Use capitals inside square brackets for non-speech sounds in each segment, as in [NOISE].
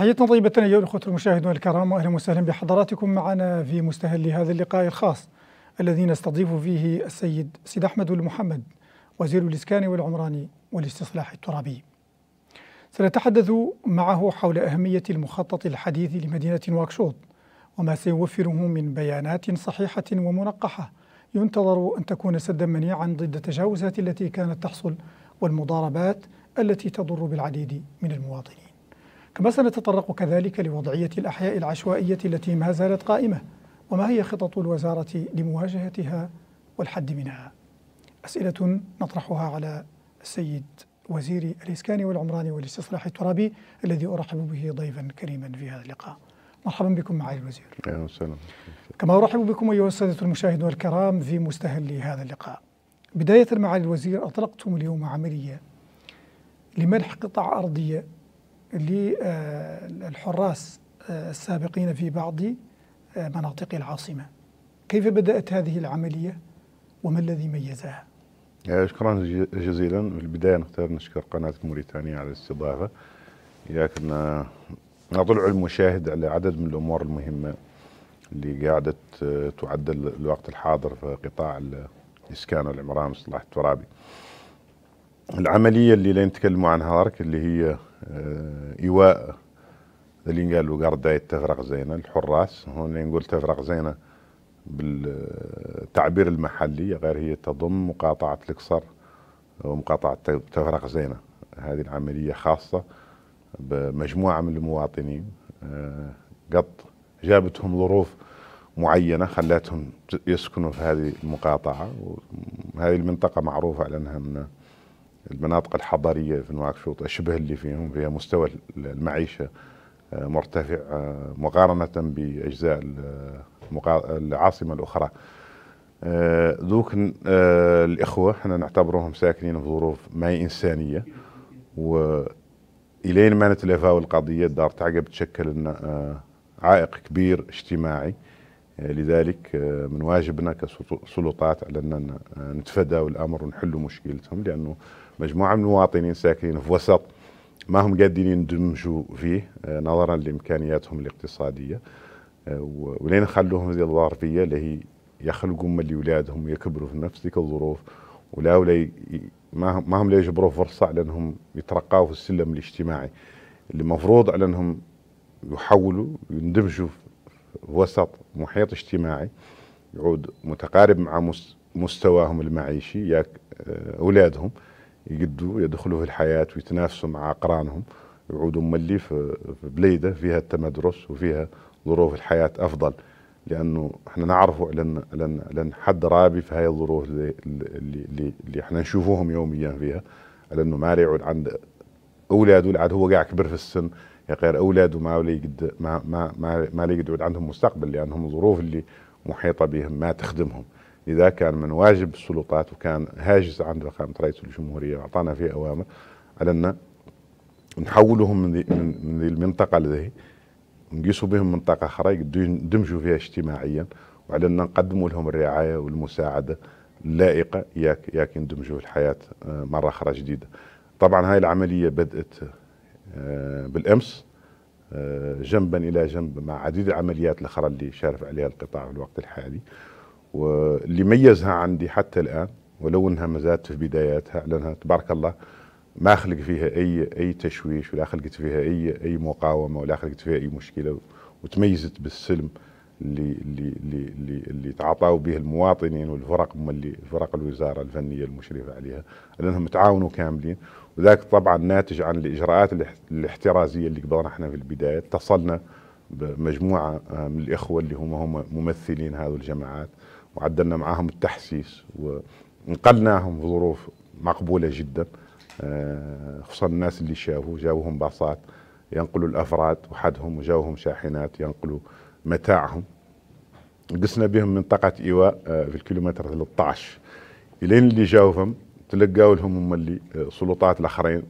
تحياتنا طيبة أيها الأخوة المشاهدون الكرام وأهلا وسهلا بحضراتكم معنا في مستهل هذا اللقاء الخاص الذي نستضيف فيه السيد سيد أحمد المحمد وزير الإسكان والعمران والاستصلاح الترابي سنتحدث معه حول أهمية المخطط الحديث لمدينة نواكشوط وما سيوفره من بيانات صحيحة ومنقحة ينتظر أن تكون سدا منيعا ضد التجاوزات التي كانت تحصل والمضاربات التي تضر بالعديد من المواطنين كما سنتطرق كذلك لوضعية الأحياء العشوائية التي ما زالت قائمة وما هي خطط الوزارة لمواجهتها والحد منها أسئلة نطرحها على السيد وزير الإسكان والعمران والاستصلاح الترابي الذي أرحب به ضيفا كريما في هذا اللقاء مرحبا بكم معالي الوزير أهلا كما أرحب بكم أيها السادة المشاهدون الكرام في مستهل هذا اللقاء بداية معالي الوزير أطلقتم اليوم عملية لمنح قطع أرضية للحراس آه، آه، السابقين في بعض آه، مناطق العاصمة كيف بدأت هذه العملية وما الذي ميزها؟ شكرا جزيلا في البداية نختار نشكر قناة موريتانيا على الاستضافة لكن نطلع المشاهد على عدد من الأمور المهمة اللي قاعدة تعدل الوقت الحاضر في قطاع الإسكان والعمران والإصلاح الترابي العملية اللي لين نتكلموا عنها هارك اللي هي آه، ايواء اللي قالوا قرداية تفرق زينة الحراس هون نقول تفرق زينة بالتعبير المحلي غير هي تضم مقاطعة القصر ومقاطعة تفرق زينة هذه العملية خاصة بمجموعة من المواطنين آه، قط جابتهم ظروف معينة خلاتهم يسكنوا في هذه المقاطعة وهذه المنطقة معروفة على أنها من المناطق الحضريه في نواكشوط الشبه اللي فيهم فيها مستوى المعيشه آه، مرتفع آه، مقارنه باجزاء العاصمه الاخرى ذوك آه، الاخوه احنا نعتبرهم ساكنين في ظروف ما هي انسانيه و الين ما نتلافاو القضيه الدار تعقب تشكل لنا عائق كبير اجتماعي لذلك من واجبنا كسلطات على ان نتفاداو الامر ونحلوا مشكلتهم لانه مجموعه من المواطنين ساكنين في وسط ما هم قادرين يندمجوا فيه آه، نظرا لامكانياتهم الاقتصاديه آه، ولين خلوهم هذه الظرفيه اللي هي يخلقوا من لاولادهم ويكبروا في نفس ذيك الظروف ولا ولا ما هم لا يجبروا فرصه على انهم يترقاوا في السلم الاجتماعي اللي مفروض على انهم يحولوا يندمجوا في وسط محيط اجتماعي يعود متقارب مع مستواهم المعيشي ياك آه، اولادهم يقدوا يدخلوا في الحياة ويتنافسوا مع أقرانهم يعودوا ملي في بليدة فيها التمدرس وفيها ظروف الحياة أفضل لأنه احنا نعرفوا لأن, لأن, لأن حد رابي في هاي الظروف اللي, اللي, اللي احنا نشوفوهم يوميا فيها لأنه ما يعود عند أولاده اللي هو قاعد كبر في السن يا غير أولاده ما ما ما ما, ما يقعد عندهم مستقبل لأنهم الظروف اللي محيطة بهم ما تخدمهم لذا كان من واجب السلطات وكان هاجس عند فخامة رئيس الجمهورية وأعطانا فيه أوامر على أن نحولهم من ذي, من ذي المنطقة لذي نقيسوا بهم منطقة أخرى يندمجوا فيها اجتماعيا وعلى أن نقدموا لهم الرعاية والمساعدة اللائقة ياك ياك يندمجوا في الحياة آه، مرة أخرى جديدة طبعا هاي العملية بدأت آه، بالأمس آه، جنبا إلى جنب مع عديد العمليات الأخرى اللي شارف عليها القطاع في الوقت الحالي واللي ميزها عندي حتى الان ولو انها ما زالت في بداياتها لانها تبارك الله ما خلق فيها اي اي تشويش ولا خلقت فيها اي اي مقاومه ولا خلقت فيها اي مشكله وتميزت بالسلم اللي اللي اللي اللي تعاطوا به المواطنين والفرق هم اللي فرق الوزاره الفنيه المشرفه عليها لانهم تعاونوا كاملين وذلك طبعا ناتج عن الاجراءات الاحترازيه اللي قبلنا احنا في البدايه اتصلنا بمجموعه آه، من الاخوه اللي هم هم ممثلين هذه الجماعات وعدلنا معاهم التحسيس ونقلناهم في ظروف مقبوله جدا آه، خصوصا الناس اللي شافوا جاوهم باصات ينقلوا الافراد وحدهم وجاوهم شاحنات ينقلوا متاعهم قسنا بهم منطقه ايواء آه، في الكيلومتر 13 الين اللي جاوهم تلقاو لهم هم اللي آه، سلطات الاخرين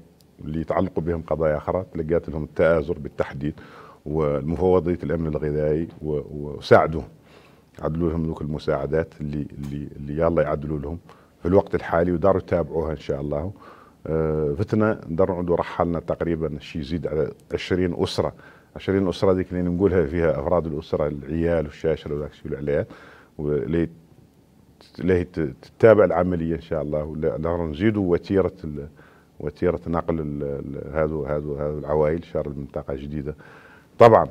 اللي يتعلقوا بهم قضايا اخرى تلقات لهم التآزر بالتحديد والمفوضيه الامن الغذائي وساعدوهم يعدلوا لهم ذوك المساعدات اللي اللي اللي يلا يعدلوا لهم في الوقت الحالي وداروا يتابعوها ان شاء الله آه، فتنا دار نعودوا رحلنا تقريبا شي يزيد على 20 اسره 20 اسره ذيك اللي نقولها فيها افراد الاسره العيال والشاشه وذاك الشيء اللي عليها اللي تتابع العمليه ان شاء الله ولا نزيدوا وتيره وتيره نقل هذو هذو هذو العوائل شهر المنطقه الجديده طبعا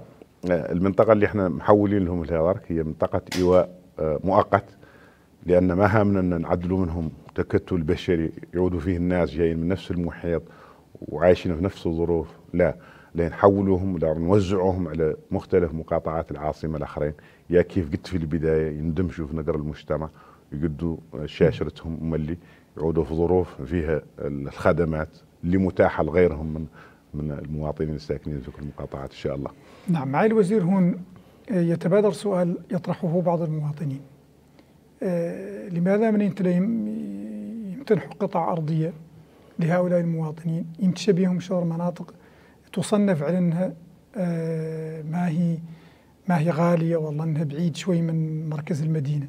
آه، المنطقه اللي احنا محولين لهم الهيرارك هي منطقه ايواء آه، مؤقت لان ما همنا ان نعدلوا منهم تكتل بشري يعودوا فيه الناس جايين من نفس المحيط وعايشين في نفس الظروف لا لنحولوهم نوزعوهم على مختلف مقاطعات العاصمه الاخرين يا كيف قلت في البدايه يندمجوا في نقر المجتمع يقدوا آه، شاشرتهم مملي يعودوا في ظروف فيها الخدمات اللي متاحه لغيرهم من من المواطنين الساكنين في كل المقاطعات ان شاء الله نعم معالي الوزير هون آه، يتبادر سؤال يطرحه بعض المواطنين آه، لماذا من أنت يمتنح قطع أرضية لهؤلاء المواطنين يمتشى بهم شر مناطق تصنف على أنها آه، ما هي ما هي غالية والله أنها بعيد شوي من مركز المدينة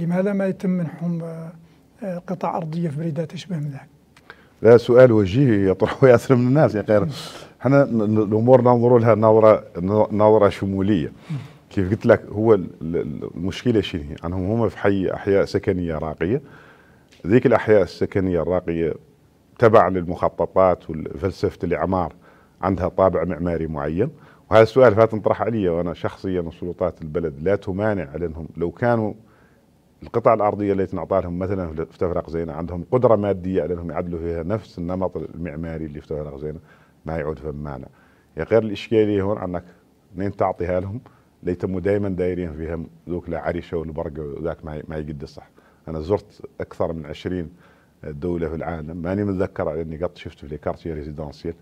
لماذا ما يتم منحهم قطع أرضية في بريدات تشبه من ذلك؟ لا سؤال وجيه يطرحه ياسر من الناس يا خير احنا الامور ننظروا لها نظره نظره شموليه كيف قلت لك هو المشكله شنو هي؟ انهم هم في حي احياء سكنيه راقيه ذيك الاحياء السكنيه الراقيه تبع للمخططات وفلسفه الاعمار عندها طابع معماري معين وهذا السؤال فات انطرح علي وانا شخصيا وسلطات البلد لا تمانع على انهم لو كانوا القطع الارضيه التي تنعطى لهم مثلا في تفرق زينه عندهم قدره ماديه على انهم يعدلوا فيها نفس النمط المعماري اللي في تفرق زينه ما يعود فمانا يا يعني غير الاشكاليه هون انك منين تعطيها لهم ليتموا دائما دايرين فيهم ذوك العريشه والبرق وذاك ما يقد صح انا زرت اكثر من 20 دوله في العالم ماني متذكر على اني قط شفت في كارتي ريزيدونسيال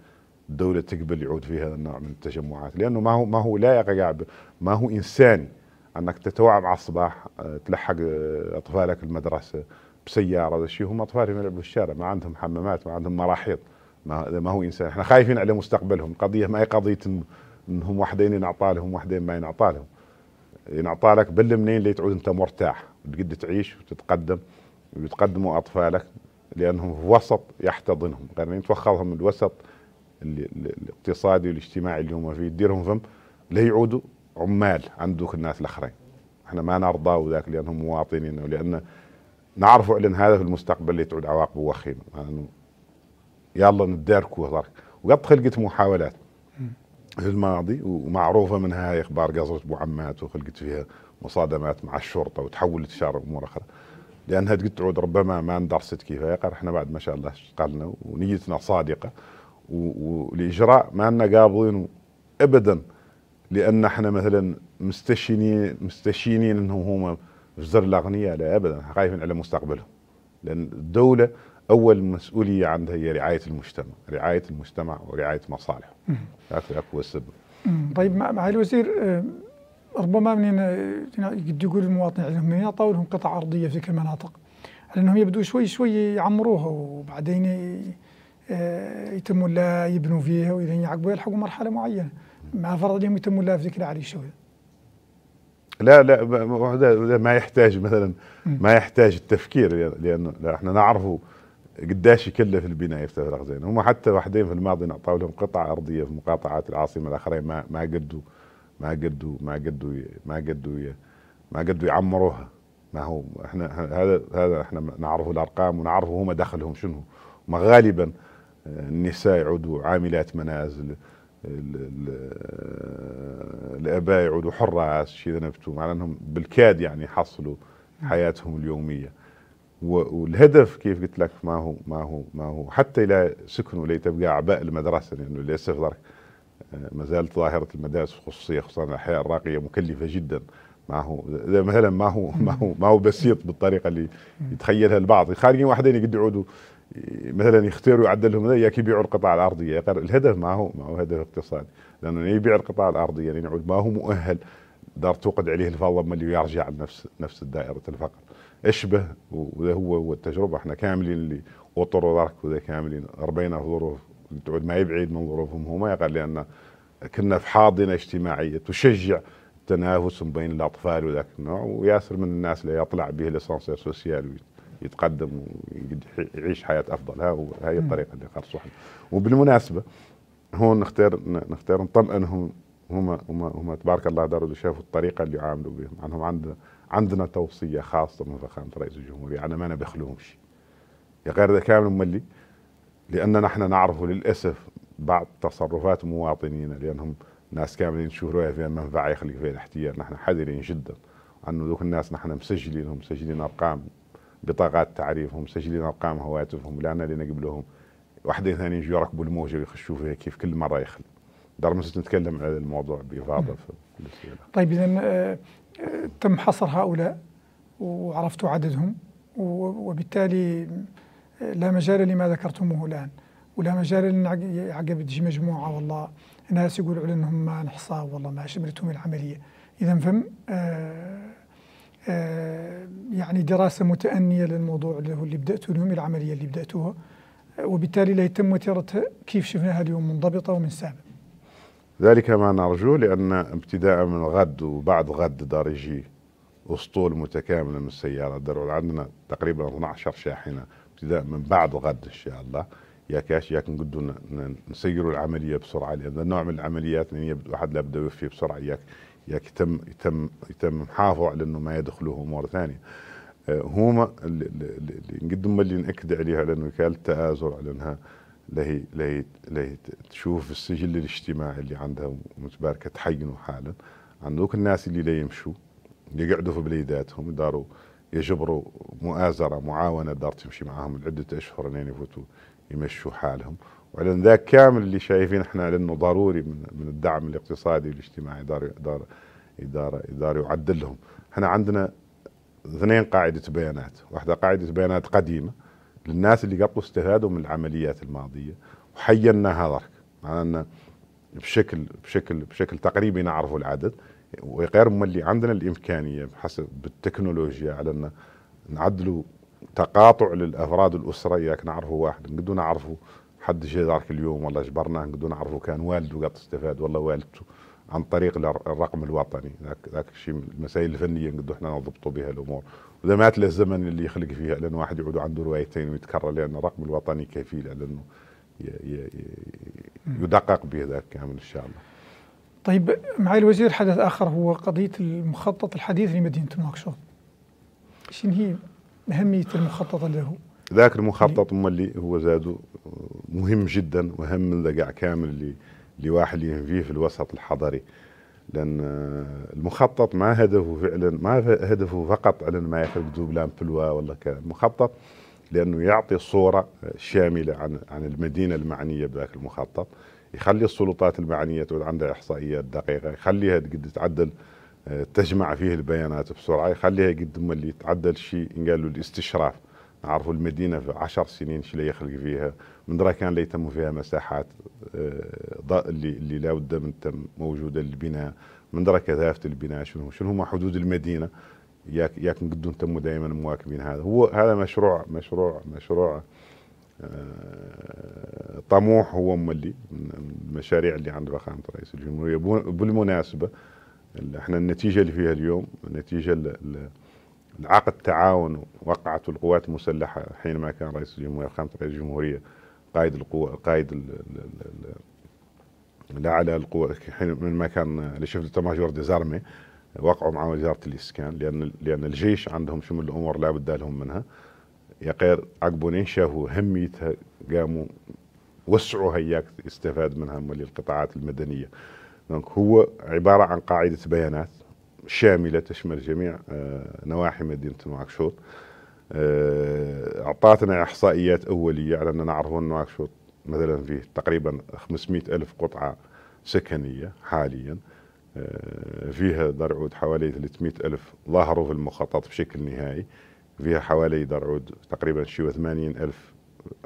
دوله تقبل يعود فيها هذا النوع من التجمعات لانه ما هو ما هو لا ما هو انساني انك تتوعب على الصباح آه، تلحق آه، اطفالك المدرسه بسياره هذا الشيء هم اطفالهم يلعبوا في الشارع ما عندهم حمامات ما عندهم مراحيض ما ما هو انسان احنا خايفين على مستقبلهم قضيه ما هي قضيه انهم واحدين ينعطى لهم واحدين ما ينعطى لهم ينعطى لك بل منين اللي تعود انت مرتاح تقدر تعيش وتتقدم ويتقدموا اطفالك لانهم في وسط يحتضنهم غير نتوخذهم من الوسط الاقتصادي والاجتماعي اللي هم فيه ديرهم فم لا يعودوا عمال عند ذوك الناس الاخرين احنا ما نرضى وذاك لانهم مواطنين ولان نعرفوا على هذا في المستقبل اللي تعود عواقبه وخيمه يلا نداركوه وقد خلقت محاولات في الماضي ومعروفه منها هاي اخبار قصره ابو عمات وخلقت فيها مصادمات مع الشرطه وتحولت شارع امور اخرى لانها قد تعود ربما ما اندرست كيف قال احنا بعد ما شاء الله اشتغلنا ونيتنا صادقه والاجراء ما لنا قابضين ابدا لان احنا مثلا مستشينين مستشينين انهم هم في زر الاغنياء لا ابدا خايفين على مستقبلهم لان الدوله اول مسؤوليه عندها هي رعايه المجتمع، رعايه المجتمع ورعايه مصالحه. هذا اقوى سبب. طيب معالي الوزير آه، ربما من آه، قد يقول المواطنين عليهم يعطوا لهم قطع ارضيه في كل المناطق لانهم يبدو شوي شوي يعمروها وبعدين آه، يتموا لا يبنوا فيها واذا يعقبوا يلحقوا مرحله معينه مع فرض عليهم يتموا لا في علي العريشه لا لا ما يحتاج مثلا ما يحتاج التفكير لانه احنا نعرفه قداش يكلف البناء يفتح زين هم حتى واحدين في الماضي نعطوا لهم قطع ارضيه في مقاطعات العاصمه الاخرين ما ما قدوا ما قدوا ما قدوا ما قدوا ما قدوا يعمروها ما هو احنا هذا هذا احنا نعرف الارقام ونعرف هم دخلهم شنو ما غالبا آه، النساء يعودوا عاملات منازل الاباء يعودوا حراس شي ذنبتوا مع انهم بالكاد يعني يحصلوا حياتهم اليوميه والهدف كيف قلت لك ما هو ما هو ما هو حتى الى سكنوا لتبقى اعباء المدرسه لانه للاسف آه، ما زالت ظاهره المدارس الخصوصيه خصوصا الاحياء الراقيه مكلفه جدا ما هو مثلا ما هو [LAUGHS] ما هو ما هو بسيط بالطريقه اللي يتخيلها البعض خارجين واحدين يقدروا يعودوا مثلا يختاروا يعدلهم ياك يبيعوا القطاع الارضيه الهدف ما هو ما هو هدف اقتصادي لانه يبيع القطاع الارضي يعني يعود ما هو مؤهل دار توقد عليه الفضل ملي يرجع لنفس نفس دائره الفقر اشبه وده هو والتجربه احنا كاملين اللي وطروا ذاك وذا كاملين ربينا في ظروف تعود ما يبعد من ظروفهم هما يعني قال لان كنا في حاضنه اجتماعيه تشجع التنافس بين الاطفال وذاك النوع وياسر من الناس اللي يطلع به لسانسير سوسيال يتقدم ويعيش حياه افضل ها هي الطريقه اللي خلصوا وبالمناسبه هون نختار نختار نطمئنهم هما هما هما تبارك الله داروا شافوا الطريقه اللي يعاملوا بهم عنهم يعني عندنا عندنا توصيه خاصه من فخامه رئيس الجمهوريه انا ما انا يا غير ذا كامل ملي لان نحن نعرف للاسف بعض تصرفات مواطنينا لانهم ناس كاملين نشوف في فيها منفعه يخلق فيها الاحتيال نحن حذرين جدا انه ذوك الناس نحن مسجلينهم مسجلين ارقام بطاقات تعريفهم مسجلين ارقام هواتفهم لان اللي نقبلهم واحدين ثانيين يجوا يركبوا الموجه ويخشوا فيها كيف كل مره يخلق دار نتكلم على الموضوع بافاضه طيب اذا آه، تم حصر هؤلاء وعرفت عددهم وبالتالي لا مجال لما ذكرتموه الآن ولا مجال عقب تجي مجموعة والله ناس يقولوا على أنهم ما نحصى والله ما شملتهم العملية إذا فم آه، آه، يعني دراسة متأنية للموضوع اللي هو اللي بدأته اليوم العملية اللي بدأتوها وبالتالي لا يتم وتيرتها كيف شفناها اليوم منضبطة ومن سابق ذلك ما نرجوه لأن ابتداء من غد وبعد غد دار يجي أسطول متكامل من السيارة دار عندنا تقريبا 12 شاحنة ابتداء من بعد غد إن شاء الله يا كاش ياك نقدو نسيروا العمليه بسرعه لان نوع من العمليات اللي واحد لابد يوفي بسرعه ياك ياك يتم يتم يتم محافظه على انه ما يدخلوه امور ثانيه آه، هما اللي نقدم اللي ناكد عليها على وكاله التآزر على انها لهي, لهي, لهي تشوف السجل الاجتماعي اللي عندها متباركه تحينوا حالا عندوك الناس اللي لا يمشوا يقعدوا في بليداتهم داروا يجبروا مؤازره معاونه دار تمشي معاهم لعده اشهر لين يفوتوا يمشوا حالهم وعلى ذاك كامل اللي شايفين احنا لانه ضروري من, من الدعم الاقتصادي والاجتماعي دار دار اداره اداره يعدل لهم احنا عندنا اثنين قاعده بيانات واحده قاعده بيانات قديمه للناس اللي قبل استفادوا من العمليات الماضيه وحينا هذاك معناه ان بشكل بشكل بشكل تقريبي نعرفوا العدد وغير ما اللي عندنا الامكانيه بحسب بالتكنولوجيا على ان نعدلوا تقاطع للافراد الاسره ياك نعرفوا واحد نقدروا نعرفوا حد جا ذاك اليوم والله جبرناه نقدروا نعرفوا كان والده قد استفاد والله والدته عن طريق الرقم الوطني ذاك ذاك الشيء المسائل الفنيه نقدروا احنا نضبطوا بها الامور وده مات له الزمن اللي يخلق فيه لأن واحد يعود عنده روايتين ويتكرر لأن الرقم الوطني كفيل على أنه يدقق به ذاك كامل إن شاء الله طيب معالي الوزير حدث آخر هو قضية المخطط الحديث لمدينة نواكشوط شنو هي أهمية المخطط له؟ ذاك المخطط اللي هو زاد مهم جدا وهم من قاع كامل اللي اللي واحد ينفيه في الوسط الحضري لان آه، المخطط ما هدفه فعلا ما هدفه فقط على ما يخرج دوبلان بلوا ولا كذا المخطط لانه يعطي صوره شامله عن عن المدينه المعنيه بذاك المخطط يخلي السلطات المعنيه تقول عندها احصائيات دقيقه يخليها قد تعدل آه، تجمع فيه البيانات بسرعه يخليها قد ما اللي تعدل شيء قالوا الاستشراف نعرفوا المدينه في 10 سنين شو اللي يخلق فيها من درا كان اللي يتم فيها مساحات آه، اللي اللي لابد من تم موجوده للبناء من درا كثافه البناء شنو شنو هما حدود المدينه ياك ياك نقدو نتمو دائما مواكبين هذا هو هذا مشروع مشروع مشروع آه، طموح هو ملي من المشاريع اللي عند فخامه رئيس الجمهوريه بالمناسبه احنا النتيجه اللي فيها اليوم نتيجه العقد تعاون وقعته القوات المسلحه حينما كان رئيس الجمهوريه فخامه رئيس الجمهوريه قائد القوى قائد الاعلى القوى ما كان لشيف دو ماجور دي زارمي وقعوا مع وزاره الاسكان لان لان الجيش عندهم شمل الامور لا بد لهم منها يا غير عقبونين شافوا اهميتها قاموا وسعوا هياك استفاد منها ملي القطاعات المدنيه دونك هو عباره عن قاعده بيانات شامله تشمل جميع آه، نواحي مدينه نواكشوط آه، اعطتنا احصائيات اوليه على اننا نعرف ان نواكشوط مثلا فيه تقريبا 500 الف قطعه سكنيه حاليا آه، فيها درعود حوالي 300 ألف ظهروا في المخطط بشكل نهائي فيها حوالي درعود تقريبا شي 80 ألف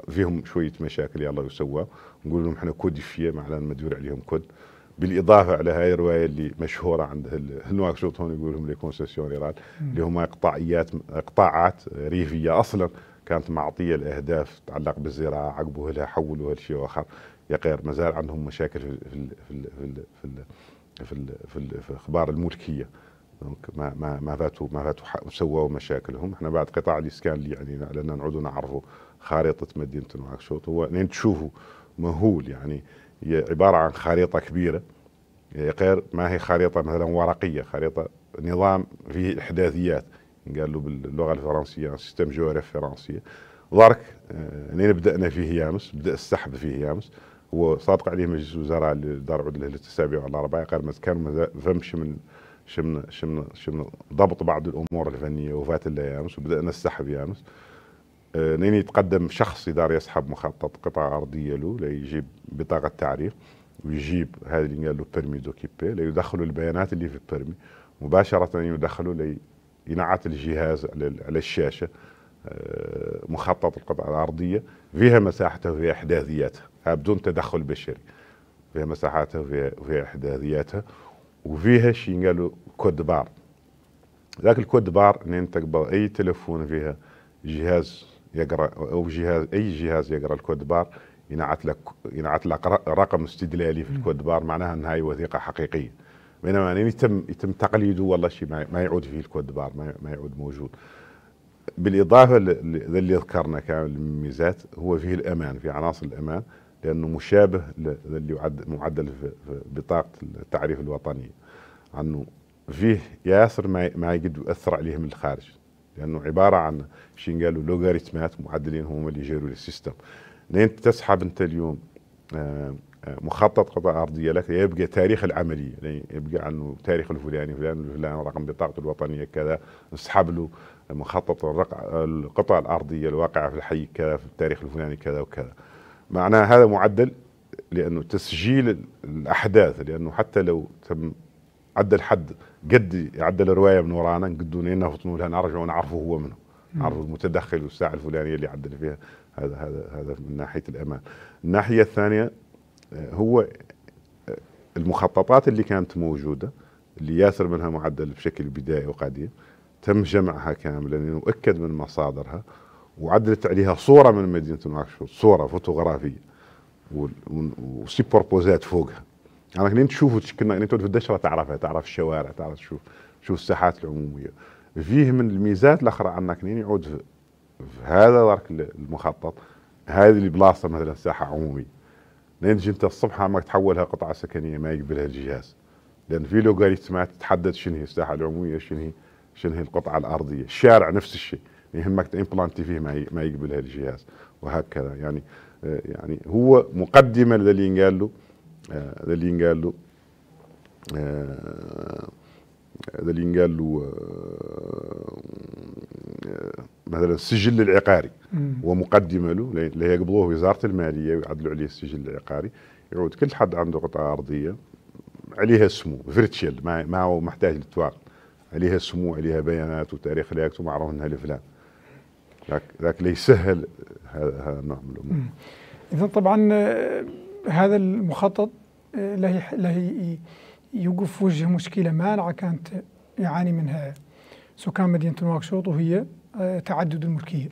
فيهم شوية مشاكل يلا يسوى نقول لهم احنا كود فيه معناه المديور عليهم كود بالاضافه على هاي الروايه اللي مشهوره عند النواكشوط هون يقول لهم لي كونسيسيونيرات اللي هما قطاعيات قطاعات ريفيه اصلا كانت معطيه الاهداف تتعلق بالزراعه عقبوها لها حولوها لشيء اخر يا غير ما زال عندهم مشاكل في في في في في في, في, في اخبار الملكيه دونك ما ما ما فاتوا ما فاتوا سووا مشاكلهم احنا بعد قطاع الاسكان اللي يعني لان نعودوا نعرفوا خارطه مدينه نواكشوط هو لين تشوفوا مهول يعني هي عبارة عن خريطة كبيرة يعني غير ما هي خريطة مثلا ورقية خريطة نظام فيه إحداثيات قال له باللغة الفرنسية سيستم جغرافي فرنسية ظرك لين آه، بدأنا فيه يامس بدأ السحب فيه يامس وصادق عليه مجلس الوزراء اللي دار عدله للتسابيع والأربعاء قال ما كان ما فهمش من شمن شمن شمن ضبط بعض الامور الفنيه وفات اللي يامس وبدانا السحب يامس لين آه، يتقدم شخص يدار يسحب مخطط قطعة أرضية له ليجيب بطاقة تعريف ويجيب هذا اللي قال له بيرمي دوكيبي ليدخلوا البيانات اللي في البيرمي مباشرة يدخلوا لينعت الجهاز على الشاشة آه، مخطط القطعة الأرضية فيها مساحتها وفيها إحداثياتها بدون تدخل بشري فيها مساحاتها وفيها, إحداثياتها وفيها شيء قالوا كود بار ذاك الكود بار ان انت اي تليفون فيها جهاز يقرا او جهاز اي جهاز يقرا الكود بار ينعت لك ينعت لك رقم استدلالي في الكود بار معناها انها هي وثيقه حقيقيه بينما يعني يتم يتم تقليده والله شيء ما يعود فيه الكود بار ما يعود موجود بالاضافه للي ذكرنا كامل الميزات هو فيه الامان في عناصر الامان لانه مشابه للي معدل في بطاقه التعريف الوطنيه عنه فيه ياسر ما يقدر يؤثر عليه من الخارج لانه عباره عن شيء قالوا لوغاريتمات معدلين هم اللي يجروا السيستم لين تسحب انت اليوم آه، آه، مخطط قطع ارضيه لك يبقى تاريخ العمليه يعني يبقى عنه تاريخ الفلاني فلان الفلاني رقم بطاقته الوطنيه كذا نسحب له مخطط القطع الارضيه الواقعه في الحي كذا في التاريخ الفلاني كذا وكذا معناه هذا معدل لانه تسجيل الاحداث لانه حتى لو تم عدل الحد قد يعدل الروايه من ورانا نقدون هنا فطنوا لها نرجع ونعرفه هو منه نعرفوا المتدخل والساعه الفلانيه اللي عدل فيها هذا هذا هذا من ناحيه الامان الناحيه الثانيه آه، هو آه، المخططات اللي كانت موجوده اللي ياسر منها معدل بشكل بدائي وقديم تم جمعها كاملا وأكد من مصادرها وعدلت عليها صوره من مدينه نواكشوط صوره فوتوغرافيه وسي بروبوزات فوقها يعني كنت تشوفوا كنا انت تقعد في الدشره تعرفها تعرف الشوارع تعرف تشوف تشوف الساحات العموميه فيه من الميزات الاخرى انك كنين يعود في هذا ذاك المخطط هذه البلاصه مثلا ساحه عموميه لين تجي انت الصبح عمك تحولها قطعه سكنيه ما يقبلها الجهاز لان في لوغاريتمات تحدد شنو هي الساحه العموميه شنو هي شنو هي القطعه الارضيه الشارع نفس الشيء يهمك تمبلانتي فيه ما ما يقبلها الجهاز وهكذا يعني آه، يعني هو مقدمه للي قال له هذا اللي ينقال له هذا اللي ينقال له مثلا السجل العقاري ومقدمه له اللي يقبضوه وزاره الماليه ويعدلوا عليه السجل العقاري يعود كل حد عنده قطعه ارضيه عليها سمو فيرتشل ما ما هو محتاج للتواقع عليها سمو عليها بيانات وتاريخ لياقته معروف انها لفلان ذاك ذاك ليسهل هذا النوع من الامور اذا طبعا آه، هذا المخطط له آه، يوقف وجه مشكلة مانعة كانت يعاني منها سكان مدينة نواكشوط وهي آه، تعدد الملكية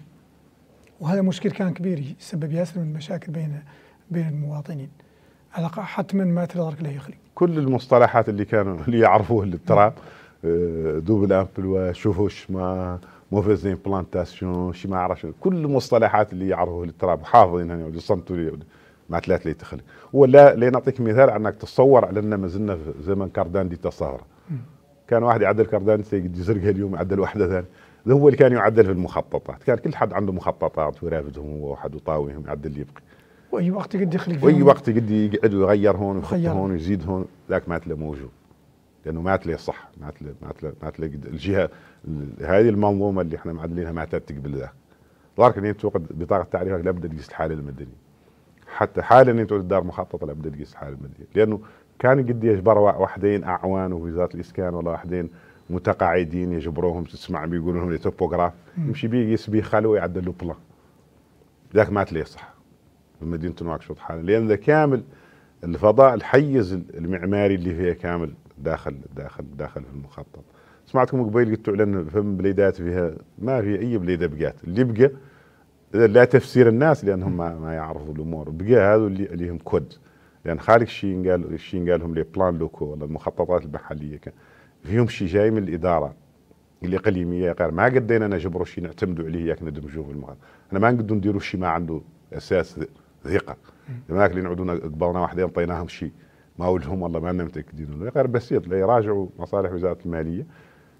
وهذا مشكل كان كبير يسبب ياسر من مشاكل بين بين المواطنين هذا حتما ما تدرك له يخلي كل المصطلحات اللي كانوا اللي يعرفوه التراب تراب دوبل امبلوا شوفوش ما موفيزين بلانتاسيون شي ما عرفش كل المصطلحات اللي يعرفوه التراب حافظينها يعني صمتوا لي مع ثلاث اللي تخلي ولا لنعطيك مثال انك تصور على ان مازلنا في زمن كاردان دي تصاهر كان واحد يعدل كاردان تجي زرقاء اليوم يعدل واحده ثانيه هو اللي كان يعدل في المخططات كان كل حد عنده مخططات ورافدهم هو واحد وطاويهم يعدل اللي يبقى واي وقت قد يخلق واي وقت قد يقعد ويغير هون ويخط هون ويزيد هون ذاك مات له موجود لانه مات له صح مات له له مات له الجهه هذه المنظومه اللي احنا معدلينها ما تقبل ذاك دارك ان توقد بطاقه تعريفك لابد تقيس الحاله المدنيه حتى حالا يتعود الدار مخطط لعبد القيس حال المدينه لانه كان قد يجبر واحدين اعوان وزاره الاسكان ولا واحدين متقاعدين يجبروهم تسمع بيقولوا لهم توبوغراف يمشي بيه يقيس بيه خلوه ويعدل له بلان ذاك ما تلاقيه صح في مدينه نواكشوط حالا لان ذا كامل الفضاء الحيز المعماري اللي فيها كامل داخل داخل داخل في المخطط سمعتكم قبيل قلتوا لان فم بليدات فيها ما في اي بليده بقات اللي بقى لا تفسير الناس لانهم ما, ما يعرفوا الامور بقى هذو اللي عليهم كود لان خالق شي قال قال قالهم لي بلان لوكو ولا المخططات المحليه فيهم شيء جاي من الاداره الاقليميه غير ما قدينا نجبروا شيء نعتمدوا عليه ياك ندمجوه في المغرب انا ما نقدروا نديروا شيء ما عنده اساس ثقه هناك اللي نعودوا قبلنا واحدين عطيناهم شيء ما ولهم والله ما لنا متاكدين غير بسيط اللي يراجعوا مصالح وزاره الماليه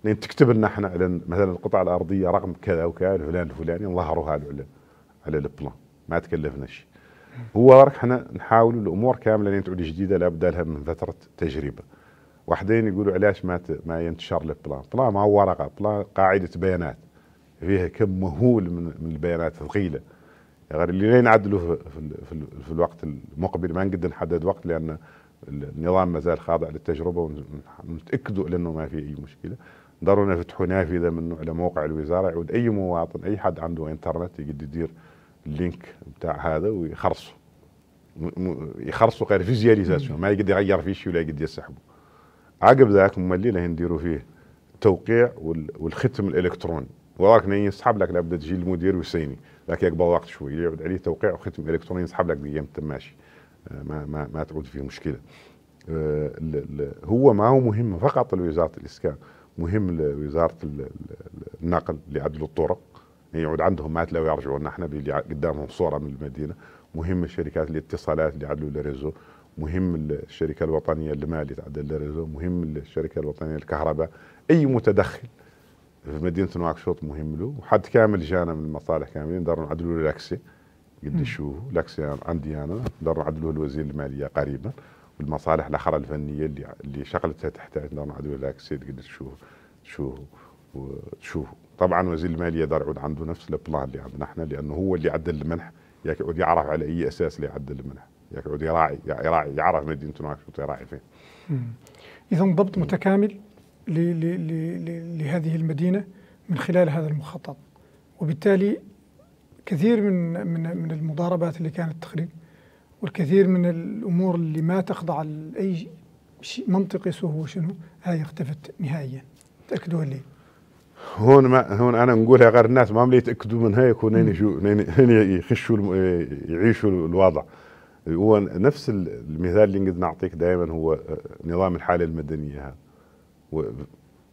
لان تكتب لنا احنا مثلا القطعه الارضيه رقم كذا وكذا الفلان الفلاني نظهروا هذا على البلان ما تكلفنا شيء هو راك حنا نحاولوا الامور كامله اللي تعود جديده لابد لها من فتره تجربه واحدين يقولوا علاش ما ما ينتشر البلان بلان ما هو ورقه بلان قاعده بيانات فيها كم مهول من البيانات ثقيله غير اللي لا نعدلوا في, في, في الوقت المقبل ما نقدر نحدد وقت لان النظام مازال خاضع للتجربه ونتاكدوا لانه ما في اي مشكله ضروري نفتحوا نافذه منه على موقع الوزاره يعود اي مواطن اي حد عنده انترنت يقدر يدير اللينك بتاع هذا ويخرصوا يخرصوا غير فيزياليزاسيون ما يقدر يغير فيه شيء ولا يقدر يسحبه عقب ذاك مليله نديروا فيه التوقيع والختم الالكتروني وراك يسحب لك لابد تجي المدير ويسيني ذاك يقبل وقت شوي يعود عليه توقيع وختم الكتروني يسحب لك بايام ماشي آه، ما ما ما تعود فيه مشكله آه، هو ما هو مهم فقط لوزاره الاسكان مهم لوزاره النقل لعدل الطرق يعود عندهم ما تلاقوا يرجعوا احنا باللي قدامهم صوره من المدينه مهم الشركات الاتصالات اللي عدلوا لريزو مهم الشركه الوطنيه المال اللي تعدل لريزو مهم الشركه الوطنيه للكهرباء اي متدخل في مدينه نواكشوط مهم له وحد كامل جانا من المصالح كاملين داروا نعدلوا له لاكسي قد شو لاكسي عندي انا داروا نعدلوه لوزير الماليه قريبا والمصالح الاخرى الفنيه اللي اللي شغلتها تحتاج داروا نعدلوا لاكسي قد شو شو شو طبعا وزير الماليه يقدر يعود عنده نفس البلان اللي عندنا احنا لانه هو اللي عدل المنح يقعد يعرف على اي اساس اللي يعدل المنح يقعد يراعي يراعي يعرف مدينته نواكشوط يراعي فين اذا ضبط متكامل لهذه المدينه من خلال هذا المخطط وبالتالي كثير من من من المضاربات اللي كانت تخرج والكثير من الامور اللي ما تخضع لاي شيء منطقي سهو شنو هاي اختفت نهائيا تاكدوا لي هون ما هون انا نقولها غير الناس ما ملي يتاكدوا منها يكون هين يخشوا يعيشوا الوضع هو نفس المثال اللي نقدر نعطيك دائما هو آه، نظام الحاله المدنيه هذا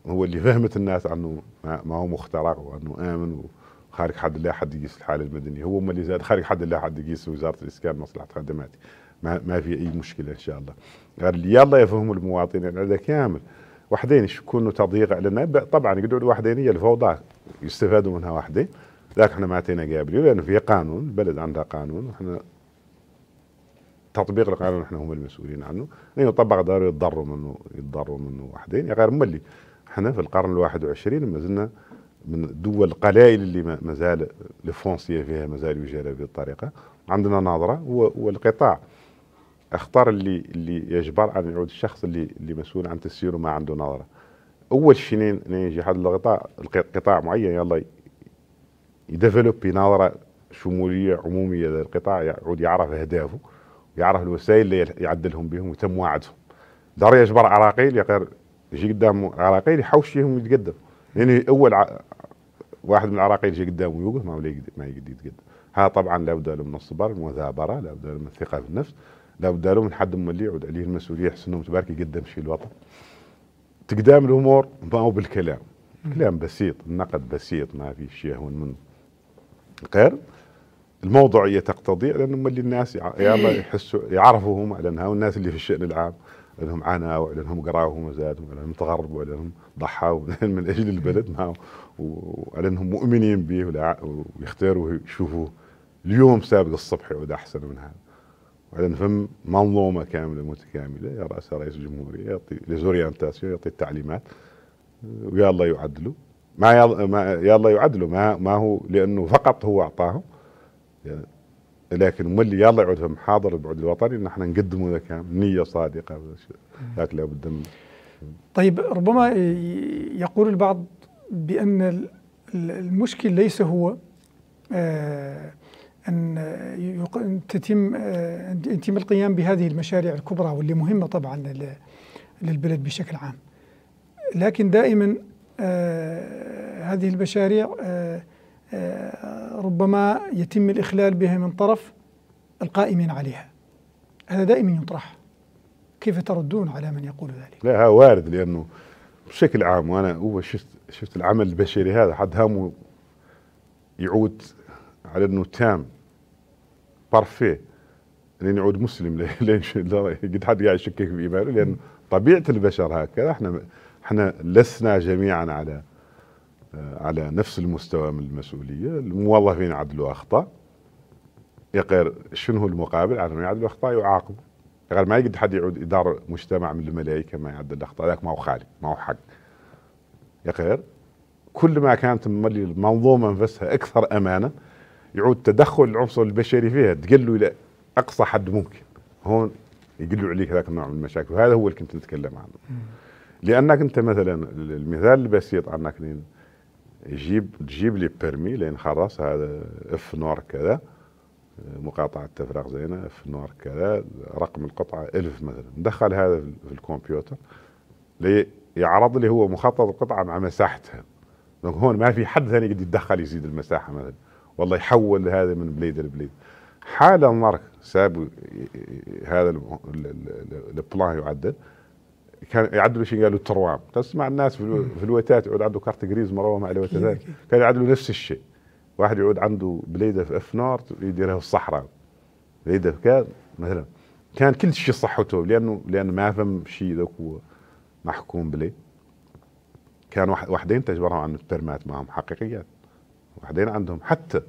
هو اللي فهمت الناس عنه ما هو مخترق وانه امن وخارج حد لا حد يقيس الحاله المدنيه هو اللي زاد خارج حد لا حد يقيس وزاره الاسكان مصلحه خدماتي ما, ما في اي مشكله ان شاء الله غير اللي يلا يفهموا المواطنين هذا كامل وحدين يكونوا تضييق علينا طبعا يقعدوا يقولوا هي الفوضى يستفادوا منها وحدين ذاك احنا ما اعطينا قابليه لانه في قانون البلد عندها قانون وحنا تطبيق القانون احنا هم المسؤولين عنه يعني يطبق ضروري يتضروا منه يتضروا منه وحدين يا غير ملي احنا في القرن الواحد وعشرين ما زلنا من الدول القلائل اللي ما زال الفرنسيه فيها ما زال يجرى بهذه الطريقه عندنا نظره والقطاع اختار اللي اللي يجبر ان يعود الشخص اللي اللي مسؤول عن تسييره ما عنده نظره اول شيء يجي هذا القطاع قطاع معين يلا يديفلوب نظره شموليه عموميه للقطاع يعود يعرف اهدافه ويعرف الوسائل اللي يعدلهم بهم ويتم وعدهم دار يجبر عراقيل يقر يجي قدام عراقيل يحوش فيهم يتقدم لانه يعني اول ع... واحد من العراقيل يجي قدامه يوقف ما يقدر يتقدم هذا طبعا لابد له من الصبر المثابره لابد له من الثقه في النفس لابد لهم لحد ما اللي يعود عليه المسؤوليه يحس انه متبارك يقدم شيء الوطن تقدام الامور ما هو بالكلام كلام بسيط النقد بسيط ما في شيء هون من غير الموضوعيه تقتضي لانه ملي اللي الناس إيه. يحسوا يعرفوا هم على انها والناس اللي في الشان العام لانهم عانوا ولانهم قراوا ومزادوا ولانهم تغربوا ولانهم ضحوا [LAUGHS] من اجل البلد ما أنهم مؤمنين به ويختاروا يشوفوا اليوم سابق الصبح يعود احسن من هذا وعندنا فهم منظومه كامله متكامله يراسها رئيس الجمهوريه يعطي ليزورينتاسيون يعطي التعليمات ويا الله يعدلوا ما يا الله يعدلوا ما ما هو لانه فقط هو اعطاهم لكن هم اللي يلا يعودهم حاضر البعد الوطني ان احنا نقدمه ذاك نيه صادقه ذاك لابد من طيب ربما يقول البعض بان المشكل ليس هو آه أن تتم يتم القيام بهذه المشاريع الكبرى واللي مهمة طبعا للبلد بشكل عام لكن دائما آه، هذه المشاريع آه، آه، ربما يتم الإخلال بها من طرف القائمين عليها هذا دائما يطرح كيف تردون على من يقول ذلك؟ لا هذا وارد لأنه بشكل عام وأنا هو شفت شفت العمل البشري هذا حد هامه يعود على أنه تام بارفي لين يعود مسلم [LAUGHS] لين قد حد قاعد يشكك في ايمانه لان طبيعه البشر هكذا احنا احنا لسنا جميعا على آه، على نفس المستوى من المسؤوليه الموظفين عدلوا اخطاء يقر شنو المقابل على ما يعدل اخطاء يعاقب غير ما يقدر حد يعود يدار مجتمع من الملائكه ما يعدل اخطاء ذاك ما هو خالي ما هو حق يقر كل ما كانت المنظومه نفسها اكثر امانه يعود تدخل العنصر البشري فيها تقل له الى اقصى حد ممكن هون يقلوا عليك ذاك النوع من المشاكل وهذا هو اللي كنت نتكلم عنه لانك انت مثلا المثال البسيط عنك جيب تجيب لي بيرمي لان خلاص هذا اف نور كذا مقاطعة تفرغ زينة اف نور كذا رقم القطعة 1000 مثلا دخل هذا في الكمبيوتر ليعرض لي هو مخطط القطعة مع مساحتها دونك هون ما في حد ثاني قد يتدخل يزيد المساحة مثلا والله يحول هذا من بليد لبليد حال النار ساب هذا البلان يعدل كان يعدلوا شيء قالوا التروام تسمع الناس في الوتات يعود عنده كارت جريز مروه مع الوتات كان يعدلوا نفس الشيء واحد يعود عنده بليده في اف نورت يديرها في الصحراء بليده في كذا مثلا كان كل شيء صحته لانه لانه ما فهم شيء ذاك هو محكوم بلي كان واحدين تجبرهم عن البيرمات معهم حقيقيات وبعدين عندهم حتى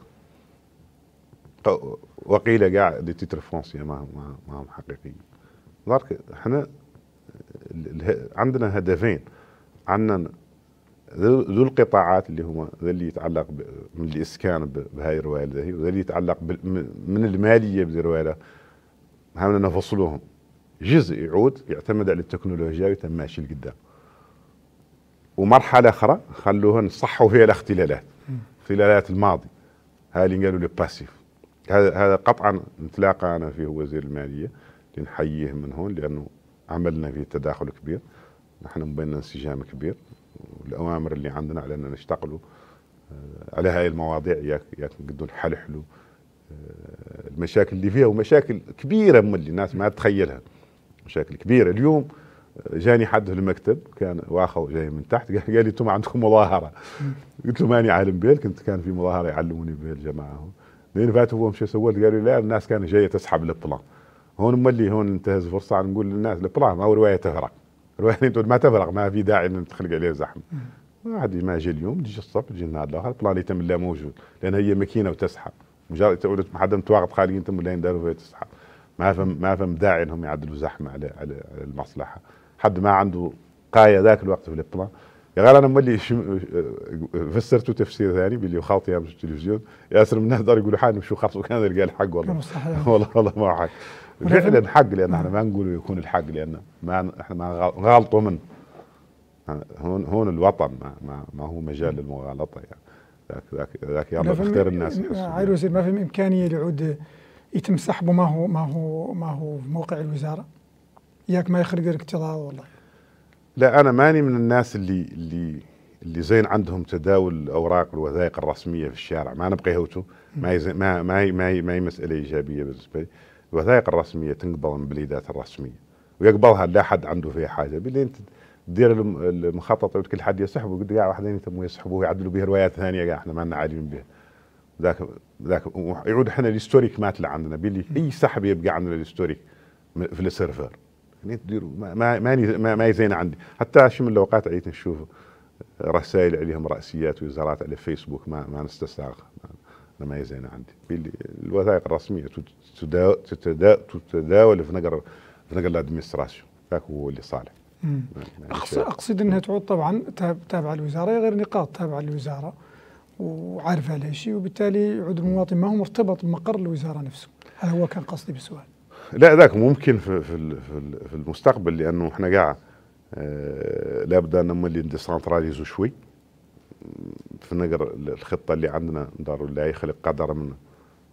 وقيل كاع دي تيتر فرونسي ما هم حقيقيين دارك احنا عندنا هدفين عندنا ذو القطاعات اللي هما ذا اللي يتعلق من الاسكان بهاي الروائل ذي وذا اللي يتعلق من الماليه بذي الروائل هم نفصلوهم جزء يعود يعتمد على التكنولوجيا ويتم ماشي لقدام ومرحله اخرى خلوها نصحوا فيها الاختلالات خلالات الماضي هذا قالوا لي باسيف هذا هذا قطعا نتلاقى انا فيه وزير الماليه لنحييه من هون لانه عملنا فيه تداخل كبير نحن بيننا انسجام كبير والاوامر اللي عندنا على ان نشتغلوا آه، على هاي المواضيع ياك ياك نقدروا نحلحلوا آه، المشاكل اللي فيها ومشاكل كبيره من اللي الناس ما تتخيلها مشاكل كبيره اليوم جاني حد في المكتب كان واخو جاي من تحت قال لي انتم عندكم مظاهره قلت له ماني عالم بيل كنت كان في مظاهره يعلموني جماعه لين فاتوا هو شو سويت قالوا لا الناس كانت جايه تسحب البلان هون ملي هون انتهز فرصه نقول للناس البلان ما هو روايه تفرق روايه ما تفرق ما في داعي ان تخلق عليه زحمه واحد ما جا اليوم تجي الصبح تجي النهار الاخر البلان يتم لا موجود لان هي ماكينه وتسحب مجرد تقول حدا متواقف خالي انتم لا داروا تسحب ما فهم ما فهم داعي انهم يعدلوا زحمه على, على المصلحه حد ما عنده قايه ذاك الوقت في الاطماع يا قال انا ملي فسرته تفسير ثاني باللي خاطي يا مش التلفزيون ياسر من الناس يقولوا حالهم شو خاطي كان قال الحق والله [LAUGHS] والله والله ما حق فعلا حق لان احنا نعم. ما نقول يكون الحق لان ما احنا ما غالطوا من هون هون الوطن ما, ما, ما هو مجال للمغالطه يعني ذاك ذاك ذاك يلا بختار الناس عايز وزير ما في امكانيه لعود يتم سحبه ما هو ما هو ما هو في موقع الوزاره ياك ما يخرق لك تضاوى والله لا انا ماني من الناس اللي اللي اللي زين عندهم تداول الاوراق والوثائق الرسميه في الشارع ما نبقى هوتو ما ما ما هي ما هي, ما هي مساله ايجابيه بالنسبه لي الوثائق الرسميه تنقبل من البليدات الرسميه ويقبلها لا حد عنده فيها حاجه انت دير المخطط كل حد يسحبه يقول قاع واحدين يتموا يسحبوه يعدلوا به روايات ثانيه قاع احنا ما لنا عالمين بها ذاك ذاك يعود احنا الهيستوريك مات اللي عندنا بلي اي سحب يبقى عندنا الهيستوريك في السيرفر يعني تديروا ما ما ما يزين عندي حتى شو من الاوقات عيت نشوف رسائل عليهم راسيات وزارات على فيسبوك ما ما نستساغ ما يزين زينه عندي الوثائق الرسميه تتداول تتدا... تتداول في نقر في نقر الادمنستراسيون ذاك هو اللي صالح أقصد, اقصد انها تعود طبعا تابعه للوزاره غير نقاط تابعه للوزاره وعارفه على شيء وبالتالي يعود المواطن ما هو مرتبط بمقر الوزاره نفسه هذا هو كان قصدي بالسؤال لا ذاك ممكن في في في المستقبل لانه احنا قاع آه، لابد ان نملي نديسنتراليزو شوي في نقر الخطه اللي عندنا دار لا يخلق قدر من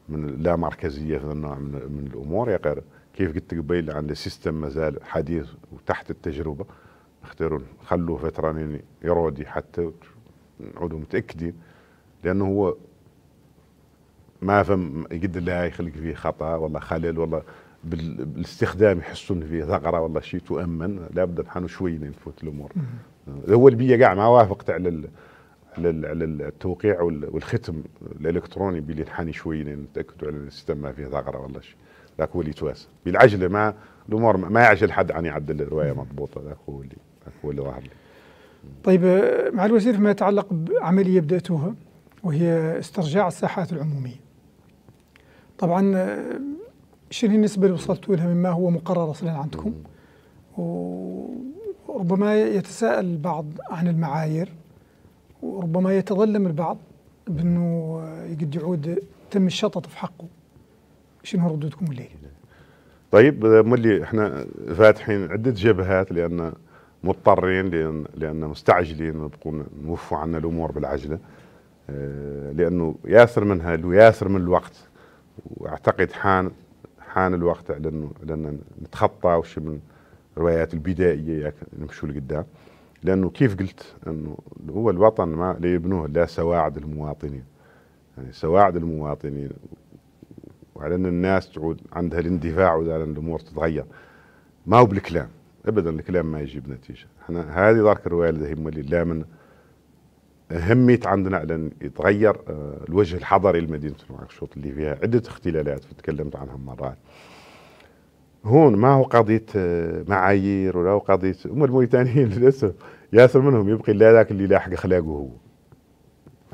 من لا مركزيه في النوع من, من الامور غير كيف قلت قبيل عن السيستم مازال حديث وتحت التجربه اختاروا خلوه فترة يرودي حتى نعودوا متاكدين لانه هو ما فهم قد لا يخلق فيه خطا ولا خلل ولا بالاستخدام يحسوا ان في ثغره والله شيء تؤمن لابد نحنوا شوي نفوت الامور هو بيا كاع ما وافقت على على التوقيع والختم الالكتروني بلي نحني شوي نتاكدوا على السيستم ما فيه ثغره والله شيء ذاك هو اللي يتواسى بالعجله ما الامور ما يعجل حد عن يعدل الروايه مضبوطه ذاك هو اللي ذاك هو اللي ظهر لي طيب آه، مع الوزير فيما يتعلق بعمليه بداتوها وهي استرجاع الساحات العموميه طبعا آه، شنو النسبة اللي وصلتوا لها مما هو مقرر أصلا عندكم وربما يتساءل البعض عن المعايير وربما يتظلم البعض بأنه قد يعود تم الشطط في حقه شنو ردودكم ليه؟ طيب ملي احنا فاتحين عدة جبهات لأن مضطرين لأن, لأن مستعجلين نبقوا نوفوا عنا الأمور بالعجلة آه، لأنه ياسر منها ياسر من الوقت وأعتقد حان حان الوقت على انه لان نتخطى وش من الروايات البدائيه ياك نمشوا لقدام لانه كيف قلت انه هو الوطن ما لا يبنوه لا سواعد المواطنين يعني سواعد المواطنين وعلى ان الناس تعود عندها الاندفاع وعلى ان الامور تتغير ما هو بالكلام ابدا الكلام ما يجيب نتيجه احنا هذه ذاك الروايه اللي هي اللي لا من اهميه عندنا ان يتغير آه، الوجه الحضري لمدينه نواكشوط اللي فيها عده اختلالات تكلمت عنها مرات هون ما هو قضيه آه، معايير ولا هو قضيه هم الموريتانيين [LAUGHS] للاسف ياسر منهم يبقي لا ذاك اللي لاحق اخلاقه هو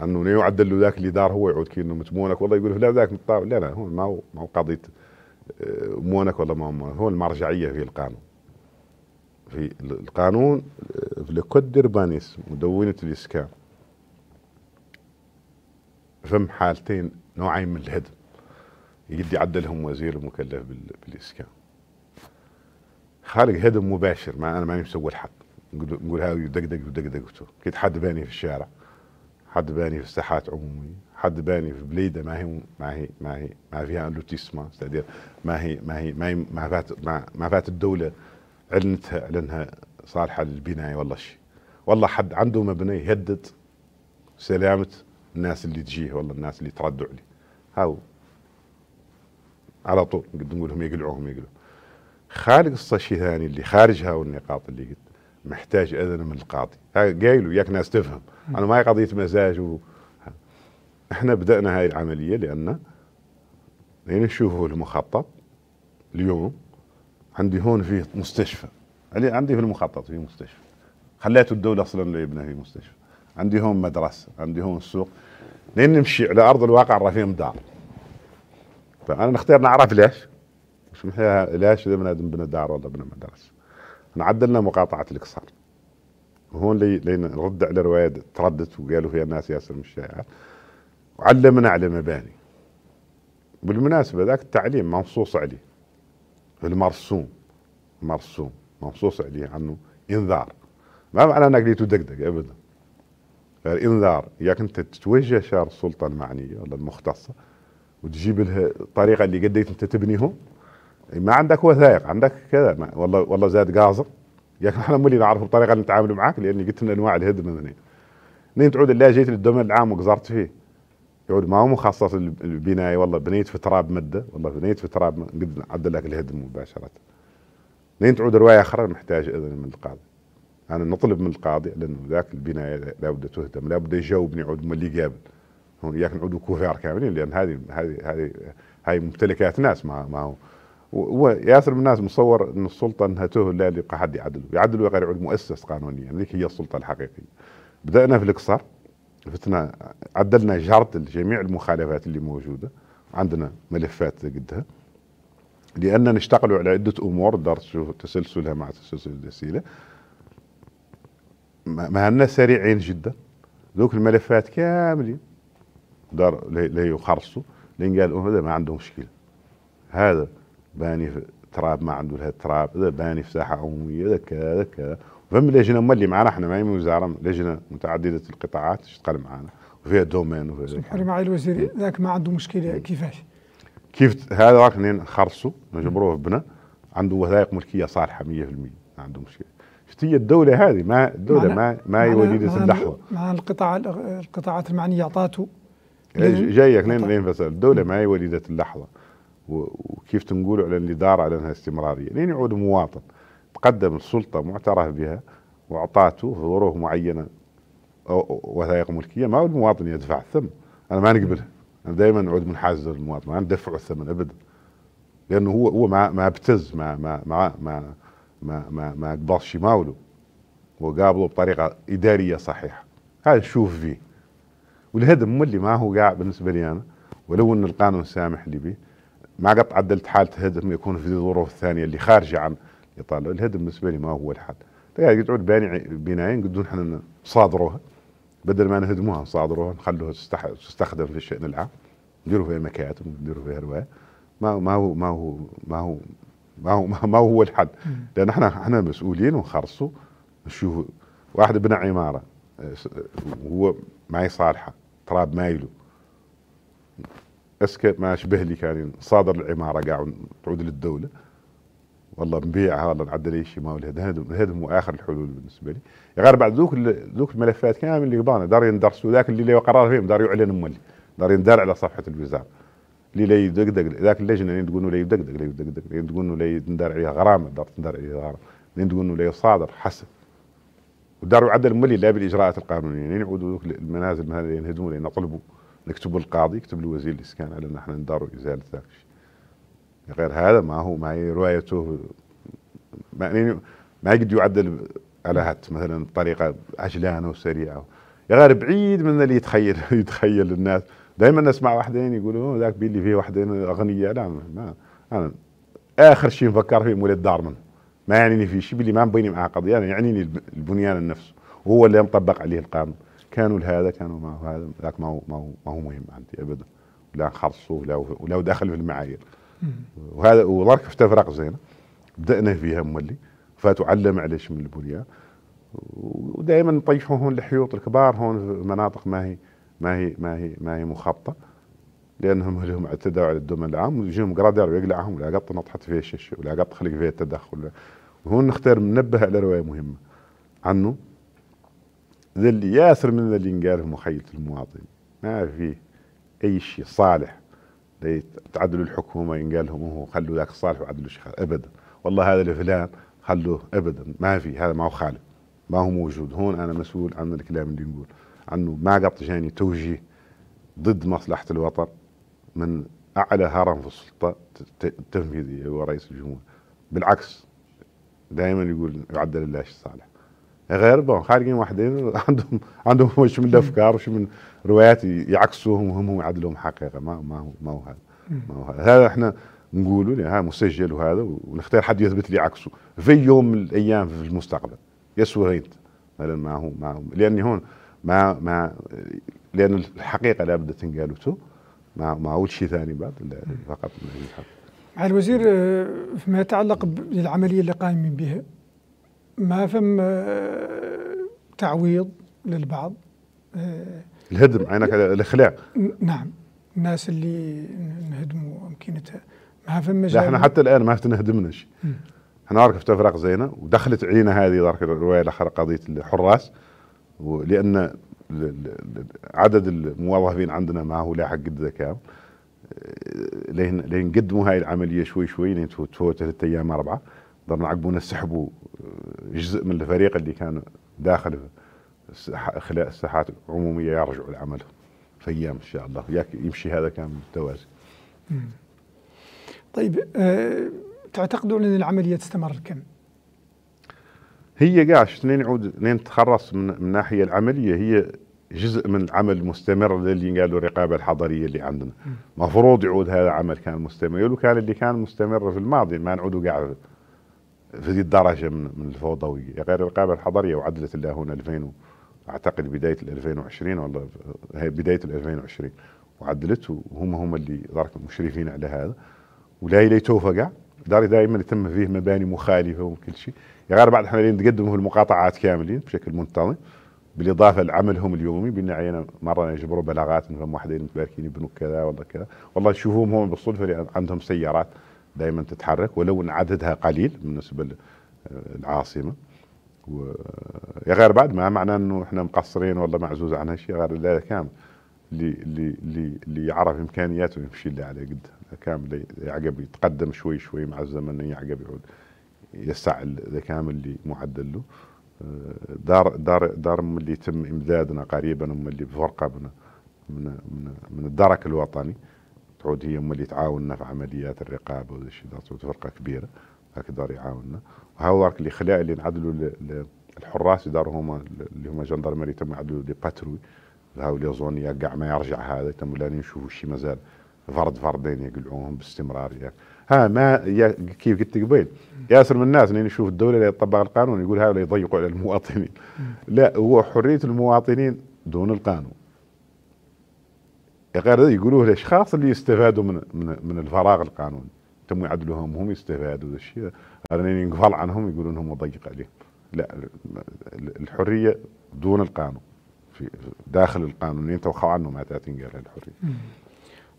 انه يعدل له ذاك اللي دار هو يعود كانه متمونك والله يقول لا ذاك لا لا هون ما هو ما هو قضيه آه، مونك ولا ما مونك هون المرجعيه في القانون في القانون في الكود ديربانيس مدونه الاسكان فم حالتين نوعين من الهدم يدي عدلهم وزير المكلف بالاسكان خارج هدم مباشر ما انا ماني مسوي الحق نقول هاو يدقدق ودقدقته كنت حد باني في الشارع حد باني في الساحات عمومي حد باني في بليده ما هي ما هي ما هي ما فيها لوتيسما استدير ما هي ما هي ما هي ما فات ما, ما فات الدوله اعلنتها اعلنها صالحه للبنايه والله شيء والله حد عنده مبنى يهدد سلامه الناس اللي تجيه والله الناس اللي تردوا عليه هاو على طول قد لهم يقلعوهم يقلعوا خارج قصة شي ثاني اللي خارج هاو النقاط اللي قلت محتاج اذن من القاضي قايلوا ياك ناس تفهم انا ما هي قضيه مزاج و... احنا بدانا هاي العمليه لان لين شوفوا المخطط اليوم عندي هون في مستشفى عندي في المخطط في مستشفى خليته الدوله اصلا لا يبنى في مستشفى عندي هون مدرسه عندي هون سوق لين نمشي على ارض الواقع فيهم دار فانا نختار نعرف ليش مش محيها ليش اذا بنادم بنا دار ولا بنا مدرسه نعدلنا مقاطعه الاقصار وهون لي لين نرد على روايه تردت وقالوا فيها الناس ياسر مش الشائعات وعلمنا على مباني بالمناسبه ذاك التعليم منصوص عليه المرسوم مرسوم منصوص عليه عنه انذار ما معنى انك تدقدق ابدا الانذار ياك انت تتوجه شار السلطه المعنيه ولا المختصه وتجيب لها الطريقه اللي قديت إيه انت تبنيهم ما عندك وثائق عندك كذا والله والله زاد قاصر ياك احنا مولي نعرف الطريقه اللي نتعامل معاك لان قلت لنا انواع الهدم هنا منين تعود لا جيت للدومين العام وقزرت فيه يعود ما هو مخصص للبنايه والله بنيت في تراب مده والله بنيت في تراب قد عدل لك الهدم مباشره لين تعود روايه اخرى محتاج اذن من القاضي أنا نطلب من القاضي لأنه ذاك البناية لابد تهدم لابد يجاوبني عود من اللي قابل هون ياك نعود كوفير كاملين لأن هذه هذه هذه هاي ممتلكات ناس ما ما هو وياسر من الناس مصور أن السلطة أنها تهدم لا يبقى حد يعدله يعدله غير يعود مؤسس قانونيا يعني هذيك هي السلطة الحقيقية بدأنا في الاقصر فتنا عدلنا جرد لجميع المخالفات اللي موجودة عندنا ملفات قدها لأننا اشتغلوا على عدة أمور دار تسلسلها مع تسلسل الاسئله الناس سريعين جدا ذوك الملفات كاملين دار لا يخرصوا لين قالوا هذا ما عنده مشكله هذا باني في تراب ما عنده هذا التراب هذا باني في ساحه عموميه هذا كذا كذا فهم لجنه هما اللي معنا احنا ما هي من وزاره لجنه متعدده القطاعات تشتغل معنا وفيها دومين وفيها سمح لي معالي الوزير إيه. ذاك ما عنده مشكله إيه. كيفاش؟ كيف هذا راك نخرصوا نجبروه بنا عنده وثائق ملكيه صالحه 100% ما عنده مشكله هي الدولة هذه ما الدولة ما ما وليدة اللحظة مع القطاع القطاعات المعنية أعطاته جايك لين لين فصل الدولة ما هي وليدة اللحظة وكيف تنقول على الإدارة على أنها استمرارية لين يعود مواطن تقدم السلطة معترف بها وأعطاته ظروف معينة وثائق ملكية ما هو المواطن يدفع الثمن أنا ما نقبله أنا دائما نعود منحاز للمواطن ما ندفع الثمن أبدا لأنه هو هو ما ما ابتز ما ما ما, ما ما ما ما قبضش شماوله وقابله بطريقه اداريه صحيحه هذا شوف فيه والهدم اللي ما هو قاع بالنسبه لي انا ولو ان القانون سامح لي به ما قط عدلت حاله هدم يكون في الظروف الثانيه اللي خارجه عن اطار الهدم بالنسبه لي ما هو الحل تقعد تعود بنايين قدون احنا نصادروها بدل ما نهدموها نصادروها نخلوها تستخدم في الشان العام نديروا فيها مكاتب نديروا فيها روايه ما ما هو ما هو ما هو ما هو ما هو الحل لان احنا احنا مسؤولين ونخرصوا نشوف واحد بنى عماره وهو ما صالحه تراب مايله اسكت ما شبه لي كان صادر العماره قاعد تعود للدوله والله نبيعها والله نعدل اي شيء ما هذا هو اخر الحلول بالنسبه لي يا غير بعد ذوك ذوك الملفات كامل اللي دار يندرسوا ذاك اللي له قرار فيهم دار يعلن مولي دار يندار على صفحه الوزاره اللي لا يدقدق ذاك اللجنه اللي تقول لا يدقدق لا يدقدق اللي تقول لا يندار عليها غرامه دار تندار عليها غرامه اللي تقول لا يصادر حسن وداروا عدل ملي لا بالاجراءات القانونيه يعني نعودوا المنازل هذه ينهدموا لنا نطلبوا نكتبوا القاضي يكتب لوزير الاسكان على ان احنا نداروا ازاله ذاك الشيء غير هذا ما هو ما هي روايته ما يعني ما يقدر يعدل على هات مثلا بطريقه عجلانه وسريعه يا غير بعيد من اللي يتخيل [LAUGHS] يتخيل الناس دايما نسمع واحدين يقولوا ذاك بيلي فيه واحدين اغنياء لا ما انا اخر شيء نفكر فيه مولد دارمن ما يعنيني فيه شيء بيلي ما مبيني معاه قضيه انا يعني يعنيني البنيان النفس وهو اللي مطبق عليه القانون كانوا لهذا كانوا ما هو هذا ذاك ما هو ما هو ما هو مهم عندي ابدا ولا خرصوا ولا ولا دخل في المعايير وهذا ودرك في تفرق زينه بدانا فيها مولي فتعلم عليش من البنيان ودائما نطيحوا هون الحيوط الكبار هون في مناطق ما هي ما هي ما هي ما هي مخطط لانهم [LAUGHS] لهم اعتدوا على الدم العام ويجيهم قرادير ويقلعهم ولا قط نطحت فيه الشش ولا قط خلق فيه التدخل وهون نختار منبه على روايه مهمه عنه ذا اللي ياسر من ذا اللي ينقال في مخيلة المواطن ما فيه اي شيء صالح تعدلوا الحكومه ينقال لهم هو خلوا ذاك الصالح وعدلوا شيء ابدا والله هذا الفلان خلوه ابدا ما في هذا ما هو خالد ما هو موجود هون انا مسؤول عن الكلام اللي نقوله أنه ما قط جاني توجيه ضد مصلحة الوطن من أعلى هرم في السلطة التنفيذية هو رئيس الجمهورية بالعكس دائما يقول يعدل الله الصالح غير خارجين وحدين عندهم عندهم وش من افكار وش من روايات يعكسوهم وهم يعدلوهم حقيقه ما ما هو ما هو هذا ما هو هذا, هذا احنا نقولوا هذا مسجل وهذا ونختار حد يثبت لي عكسه في يوم من الايام في المستقبل يسوى انت ما هو ما هو لاني هون ما ما لان الحقيقه لا بد تنقال ما ما اقول شيء ثاني بعد فقط من الوزير آه، فيما يتعلق بالعمليه اللي قائمين بها ما فم آه، تعويض للبعض آه، الهدم عينك الاخلاء نعم الناس اللي نهدموا امكنتها ما فم لا احنا حتى الان ما نهدمنا شيء احنا عارف تفرق زينه ودخلت عينا هذه الروايه الاخرى قضيه الحراس لان عدد الموظفين عندنا ما هو لاحق قد ذكاء آه، لين لين قدموا هاي العمليه شوي شوي لين تفوت ثلاث ايام اربعه ضلنا عقبونا سحبوا آه، جزء من الفريق اللي كان داخل خلال الساحات العموميه يرجعوا لعملهم في ايام ان شاء الله يمشي هذا كان بالتوازي. طيب أه تعتقدون ان العمليه تستمر كم؟ هي قاع لين يعود لين تخرص من, الناحيه العمليه هي جزء من العمل المستمر اللي قالوا الرقابه الحضريه اللي عندنا مفروض يعود هذا العمل كان مستمر وكان اللي كان مستمر في الماضي ما نعودوا قاع في ذي الدرجه من, من الفوضويه غير الرقابه الحضريه وعدلت الله هنا 2000 اعتقد بدايه 2020 ولا هي بدايه 2020 وعدلت وهم هم اللي مشرفين على هذا ولا توفى قاع داري دائما يتم فيه مباني مخالفه وكل شيء يا يعني غير بعد احنا نقدمه المقاطعات كاملين بشكل منتظم بالاضافه لعملهم اليومي بان عينا مره يجبروا بلاغات من فم واحدين متباركين يبنوا كذا ولا كذا والله تشوفوهم هم بالصدفه لان عندهم سيارات دائما تتحرك ولو ان عددها قليل بالنسبه للعاصمه و... يا غير بعد ما معنى انه احنا مقصرين والله معزوز عن هالشيء غير لا كامل اللي اللي اللي يعرف امكانياته يمشي اللي عليه قدها كامل يعقب يتقدم شوي شوي مع الزمن يعقب يعني يعود يسع ذا كامل اللي معدل له آه، دار دار دار من اللي يتم امدادنا قريبا من اللي بفرقه من من من, من الدرك الوطني تعود هي من اللي تعاوننا في عمليات الرقابه وذا الشيء فرقه كبيره هاك دار يعاوننا وهو اللي خلاء اللي نعدلوا الحراس دار هما اللي هما جندرمري تم يعدلوا دي باتروي هاو لي زون كاع ما يرجع هذا تم لا نشوفوا شي مازال فرد فردين يقلعوهم باستمرار يعني. ها ما كيف قلت قبيل ياسر من الناس اللي يعني نشوف الدوله اللي تطبق القانون يقول هؤلاء يضيقوا على المواطنين لا هو حريه المواطنين دون القانون غير يقولوه الاشخاص اللي يستفادوا من من, من الفراغ القانوني تم يعدلوهم هم يستفادوا ذا الشيء يعني ينقفل عنهم يقولوا انهم ضيق عليهم لا الحريه دون القانون في داخل القانون يعني انت وخو عنه ما تنقال الحريه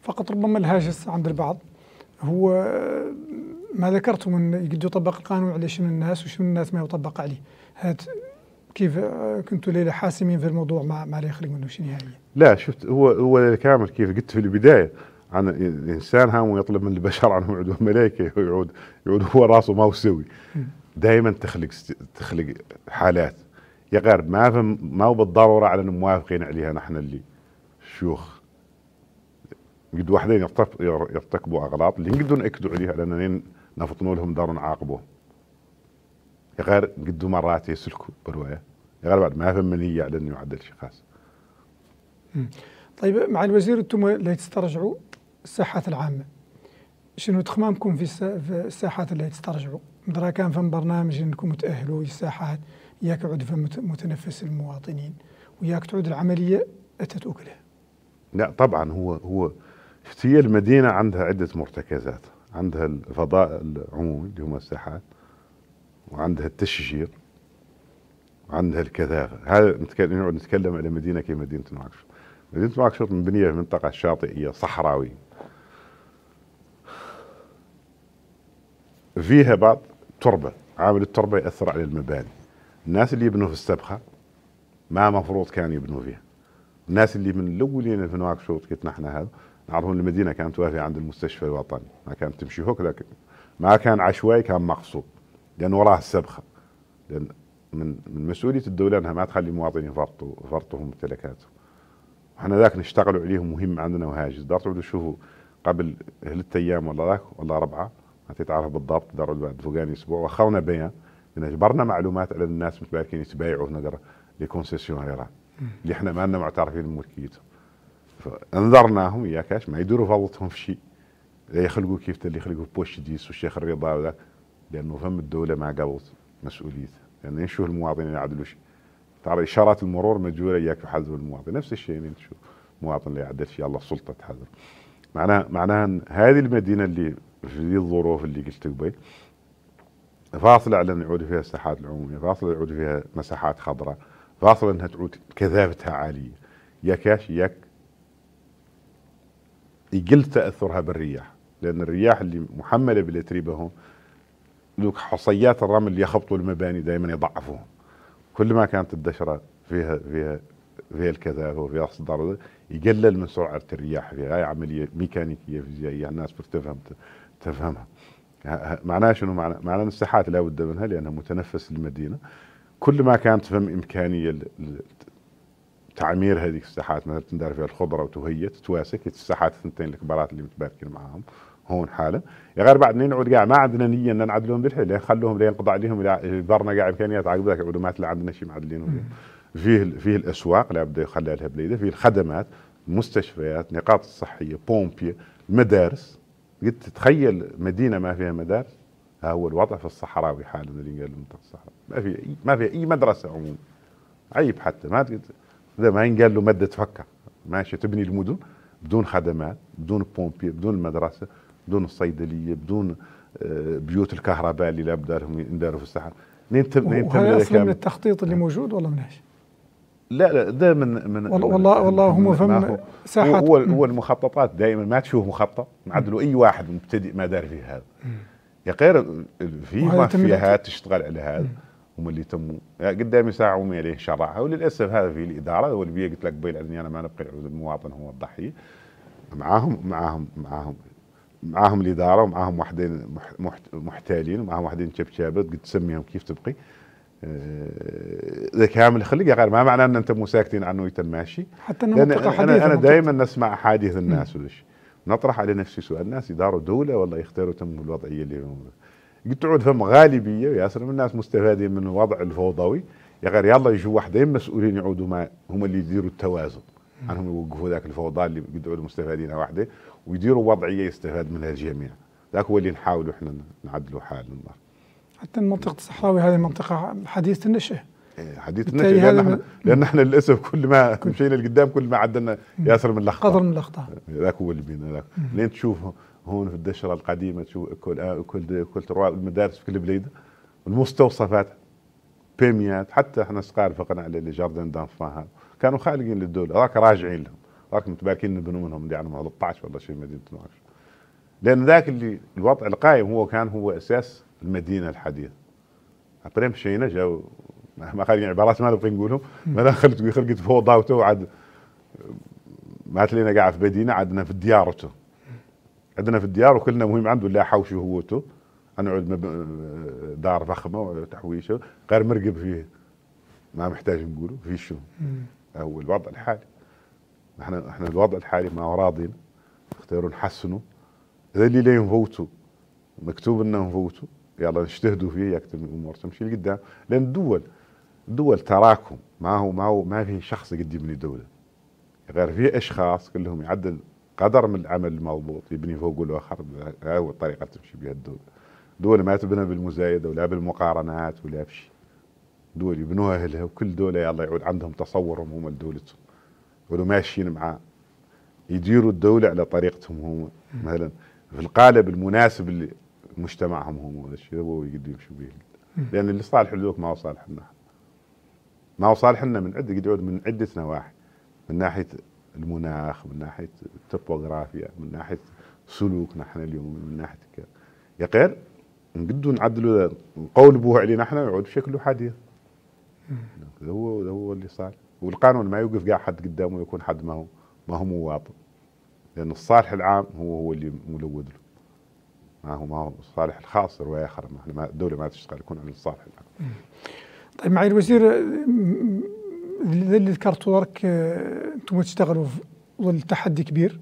فقط ربما الهاجس عند البعض هو ما ذكرته من يقد يطبق القانون على شنو الناس وشنو الناس ما يطبق عليه هات كيف كنتوا ليلة حاسمين في الموضوع مع لا يخرج منه شيء نهائيا لا شفت هو هو كامل كيف قلت في البدايه عن الانسان هام يطلب من البشر عنهم يعود ملائكه ويعود يعود هو راسه ما هو سوي دائما تخلق تخلق حالات يا غير ما ما هو بالضروره على موافقين عليها نحن اللي شيوخ قد واحدين يرتكبوا اغلاط اللي يقدروا ناكدوا عليها لان نفطنوا لهم دار نعاقبوهم غير قد مرات يسلكوا بروايه غير بعد ما فهم من على يعدل يعدل شخص طيب مع الوزير انتم لا تسترجعوا الساحات العامه شنو تخمامكم في الساحات اللي تسترجعوا درا كان فم برنامج انكم تاهلوا الساحات ياك تعود فم متنفس المواطنين وياك تعود العمليه اتت اكلها لا طبعا هو هو هي المدينة عندها عدة مرتكزات عندها الفضاء العمومي اللي هما الساحات وعندها التشجير وعندها الكثافة هذا نتكلم, نتكلم على مدينة كمدينة نواكشوط مدينة نواكشوط مبنية في منطقة شاطئية صحراوية فيها بعض تربة عامل التربة يأثر على المباني الناس اللي يبنوا في السبخة ما مفروض كانوا يبنوا فيها الناس اللي من الأولين في نواكشوط كتنا احنا هذا بعضهم المدينه كانت واقفه عند المستشفى الوطني ما كانت تمشي هوك لكن ما كان عشوائي كان مقصود لان وراه السبخه لان من من مسؤوليه الدوله انها ما تخلي المواطنين يفرطوا يفرطوا ممتلكاتهم احنا ذاك نشتغلوا عليهم مهم عندنا وهاجس دار تعودوا تشوفوا قبل ثلاث ايام ولا ذاك ولا اربعه ما تتعرف بالضبط دار بعد فوقاني اسبوع واخرنا بيان لان اجبرنا معلومات على الناس متباركين يتبايعوا هنا لكونسيسيونيرات اللي احنا ما لنا معترفين بملكيتهم انذرناهم يا كاش ما يدوروا فضلتهم في شيء لا يخلقوا كيف اللي بوش ديس والشيخ الرضا ولا لانه فم الدوله ما قبلت مسؤوليتها يعني لانه نشوف المواطنين يعدلوش ترى اشارات المرور مجهوله اياك في حذف المواطن نفس الشيء انت يعني تشوف مواطن اللي يعدل شيء الله السلطه تحذر معناها معناها هذه المدينه اللي في ذي الظروف اللي قلت قبل فاصله على ان يعود فيها الساحات العموميه فاصله يعود فيها مساحات خضراء فاصله انها تعود كثافتها عاليه يا كاش ياك يقل تاثرها بالرياح لان الرياح اللي محمله بالاتربه هون ذوك حصيات الرمل اللي يخبطوا المباني دائما يضعفوهم كل ما كانت الدشره فيها فيها فيها الكذا وفيها الصدار يقلل من سرعه الرياح فيها هاي عمليه ميكانيكيه فيزيائيه الناس بتفهم تفهمها معناها شنو معناها معناه الساحات لا بد منها لانها متنفس للمدينه كل ما كانت فم امكانيه تعمير هذيك الساحات مثلا تندار فيها الخضره وتهيت تواسك الساحات الثنتين الكبارات اللي متباركين معاهم هون حاله يا غير بعد نقعد كاع ما عندنا نيه ان نعدلهم بالحيل خلوهم لين قضى عليهم برنا كاع امكانيات عقب ذاك العلومات اللي عندنا شي معدلينهم فيه فيه الاسواق لا بده يخليها لها بليده فيه الخدمات مستشفيات نقاط الصحيه بومبي المدارس قلت تتخيل مدينه ما فيها مدارس ها هو الوضع في الصحراوي حالنا اللي قال منطقه الصحراء ما في ما في اي مدرسه عموما عيب حتى ما تقدر ده ما قال له ماده تفكر ماشي تبني المدن بدون خدمات بدون بومبي بدون المدرسه بدون الصيدليه بدون آه، بيوت الكهرباء اللي لا بدارهم ينداروا في الصحراء نين تم هذا اصلا من التخطيط اللي نعم. موجود ولا من ايش؟ لا لا ده من من والله والله, والله هم فهم ساحة هو, هو المخططات دائما ما تشوف مخطط معدلوا اي واحد مبتدئ ما دار في هذا يا غير في مخفيات تشتغل على هذا هم اللي تموا يعني قدامي ساعه وما عليه شرعها وللاسف هذا في الاداره والبيئه قلت لك قبيل اني انا ما نبقي المواطن هو الضحيه معاهم معاهم معاهم معاهم الاداره ومعاهم واحدين محتالين ومعاهم واحدين شبشابات قد تسميهم كيف تبقي آه، ذا كامل خليك يا غير ما معناه ان انتم ساكتين عنه يتم ماشي حتى انه انا, أنا دائما نسمع احاديث الناس شيء نطرح على نفسي سؤال الناس يداروا دوله والله يختاروا تم الوضعيه اللي هم تعود فم غالبيه ياسر من الناس مستفادين من الوضع الفوضوي يا غير يلا يجوا واحدين مسؤولين يعودوا مع هم اللي يديروا التوازن عنهم يوقفوا ذاك الفوضى اللي يدعوا مستفادين واحده ويديروا وضعيه يستفاد منها الجميع ذاك هو اللي نحاولوا احنا نعدلوا حالنا حتى منطقه الصحراوي هذه منطقه حديثه النشأ حديث النشأ إيه، لان احنا لان احنا للاسف كل ما مشينا لقدام كل ما عدنا ياسر من الاخطاء قدر من الاخطاء إيه، ذاك هو اللي بينا ذاك لين تشوف هون في الدشره القديمه تشوف كل آه، كل كل المدارس في كل بليده المستوصفات بيميات حتى احنا صغار فقنا على لي جاردن دانفان كانوا خالقين للدوله راك راجعين لهم راك متباركين نبنوا منهم اللي عندهم 13 ولا شيء مدينه نواكش لان ذاك اللي الوضع القائم هو كان هو اساس المدينه الحديثه ابريم مشينا جاو ما خارجين عبارات ما نبغي نقولهم ما خلقت خلقت فوضى وتو عاد مات تلينا قاعد في مدينه عدنا في ديارته عندنا في الديار وكلنا مهم عنده لا حوشه هوته عود دار فخمه وتحويشه غير مرقب فيه ما محتاج نقوله في شو هو الوضع الحالي احنا احنا الوضع الحالي ما راضين اختاروا نحسنوا اذا اللي لا ينفوتوا مكتوب لنا نفوتوا يلا نجتهدوا فيه يكتب الامور تمشي لقدام لان الدول الدول تراكم ما هو ما هو ما في شخص يقدم لي دوله غير في اشخاص كلهم يعدل قدر من العمل المضبوط يبني فوق الاخر هاي هو الطريقه اللي تمشي بها الدول دول ما تبنى بالمزايده ولا بالمقارنات ولا بشيء دول يبنوها اهلها وكل دوله يلا يعود عندهم تصورهم هم لدولتهم يقولوا ماشيين مع يديروا الدوله على طريقتهم هم مثلا في القالب المناسب لمجتمعهم هم هذا الشيء هو يقدر يمشي به لان اللي صالح لذوك ما هو صالح لنا ما هو صالح لنا من عده قد يعود من عده نواحي من ناحيه المناخ من ناحيه التوبوغرافيا من ناحيه سلوكنا احنا اليوم من ناحيه كذا يا غير نقدو نعدلوا نقولبوه علينا احنا يعود شكله حديث ده هو ده هو اللي صار والقانون ما يوقف قاع حد قدامه يكون حد ما هو ما هو مواطن لان الصالح العام هو هو اللي ملود له ما هو ما هو الصالح الخاص روايه اخرى ما احنا الدوله ما تشتغل يكون على الصالح العام طيب معالي الوزير اللي ذكرته راك انتم تشتغلوا ظل تحدي كبير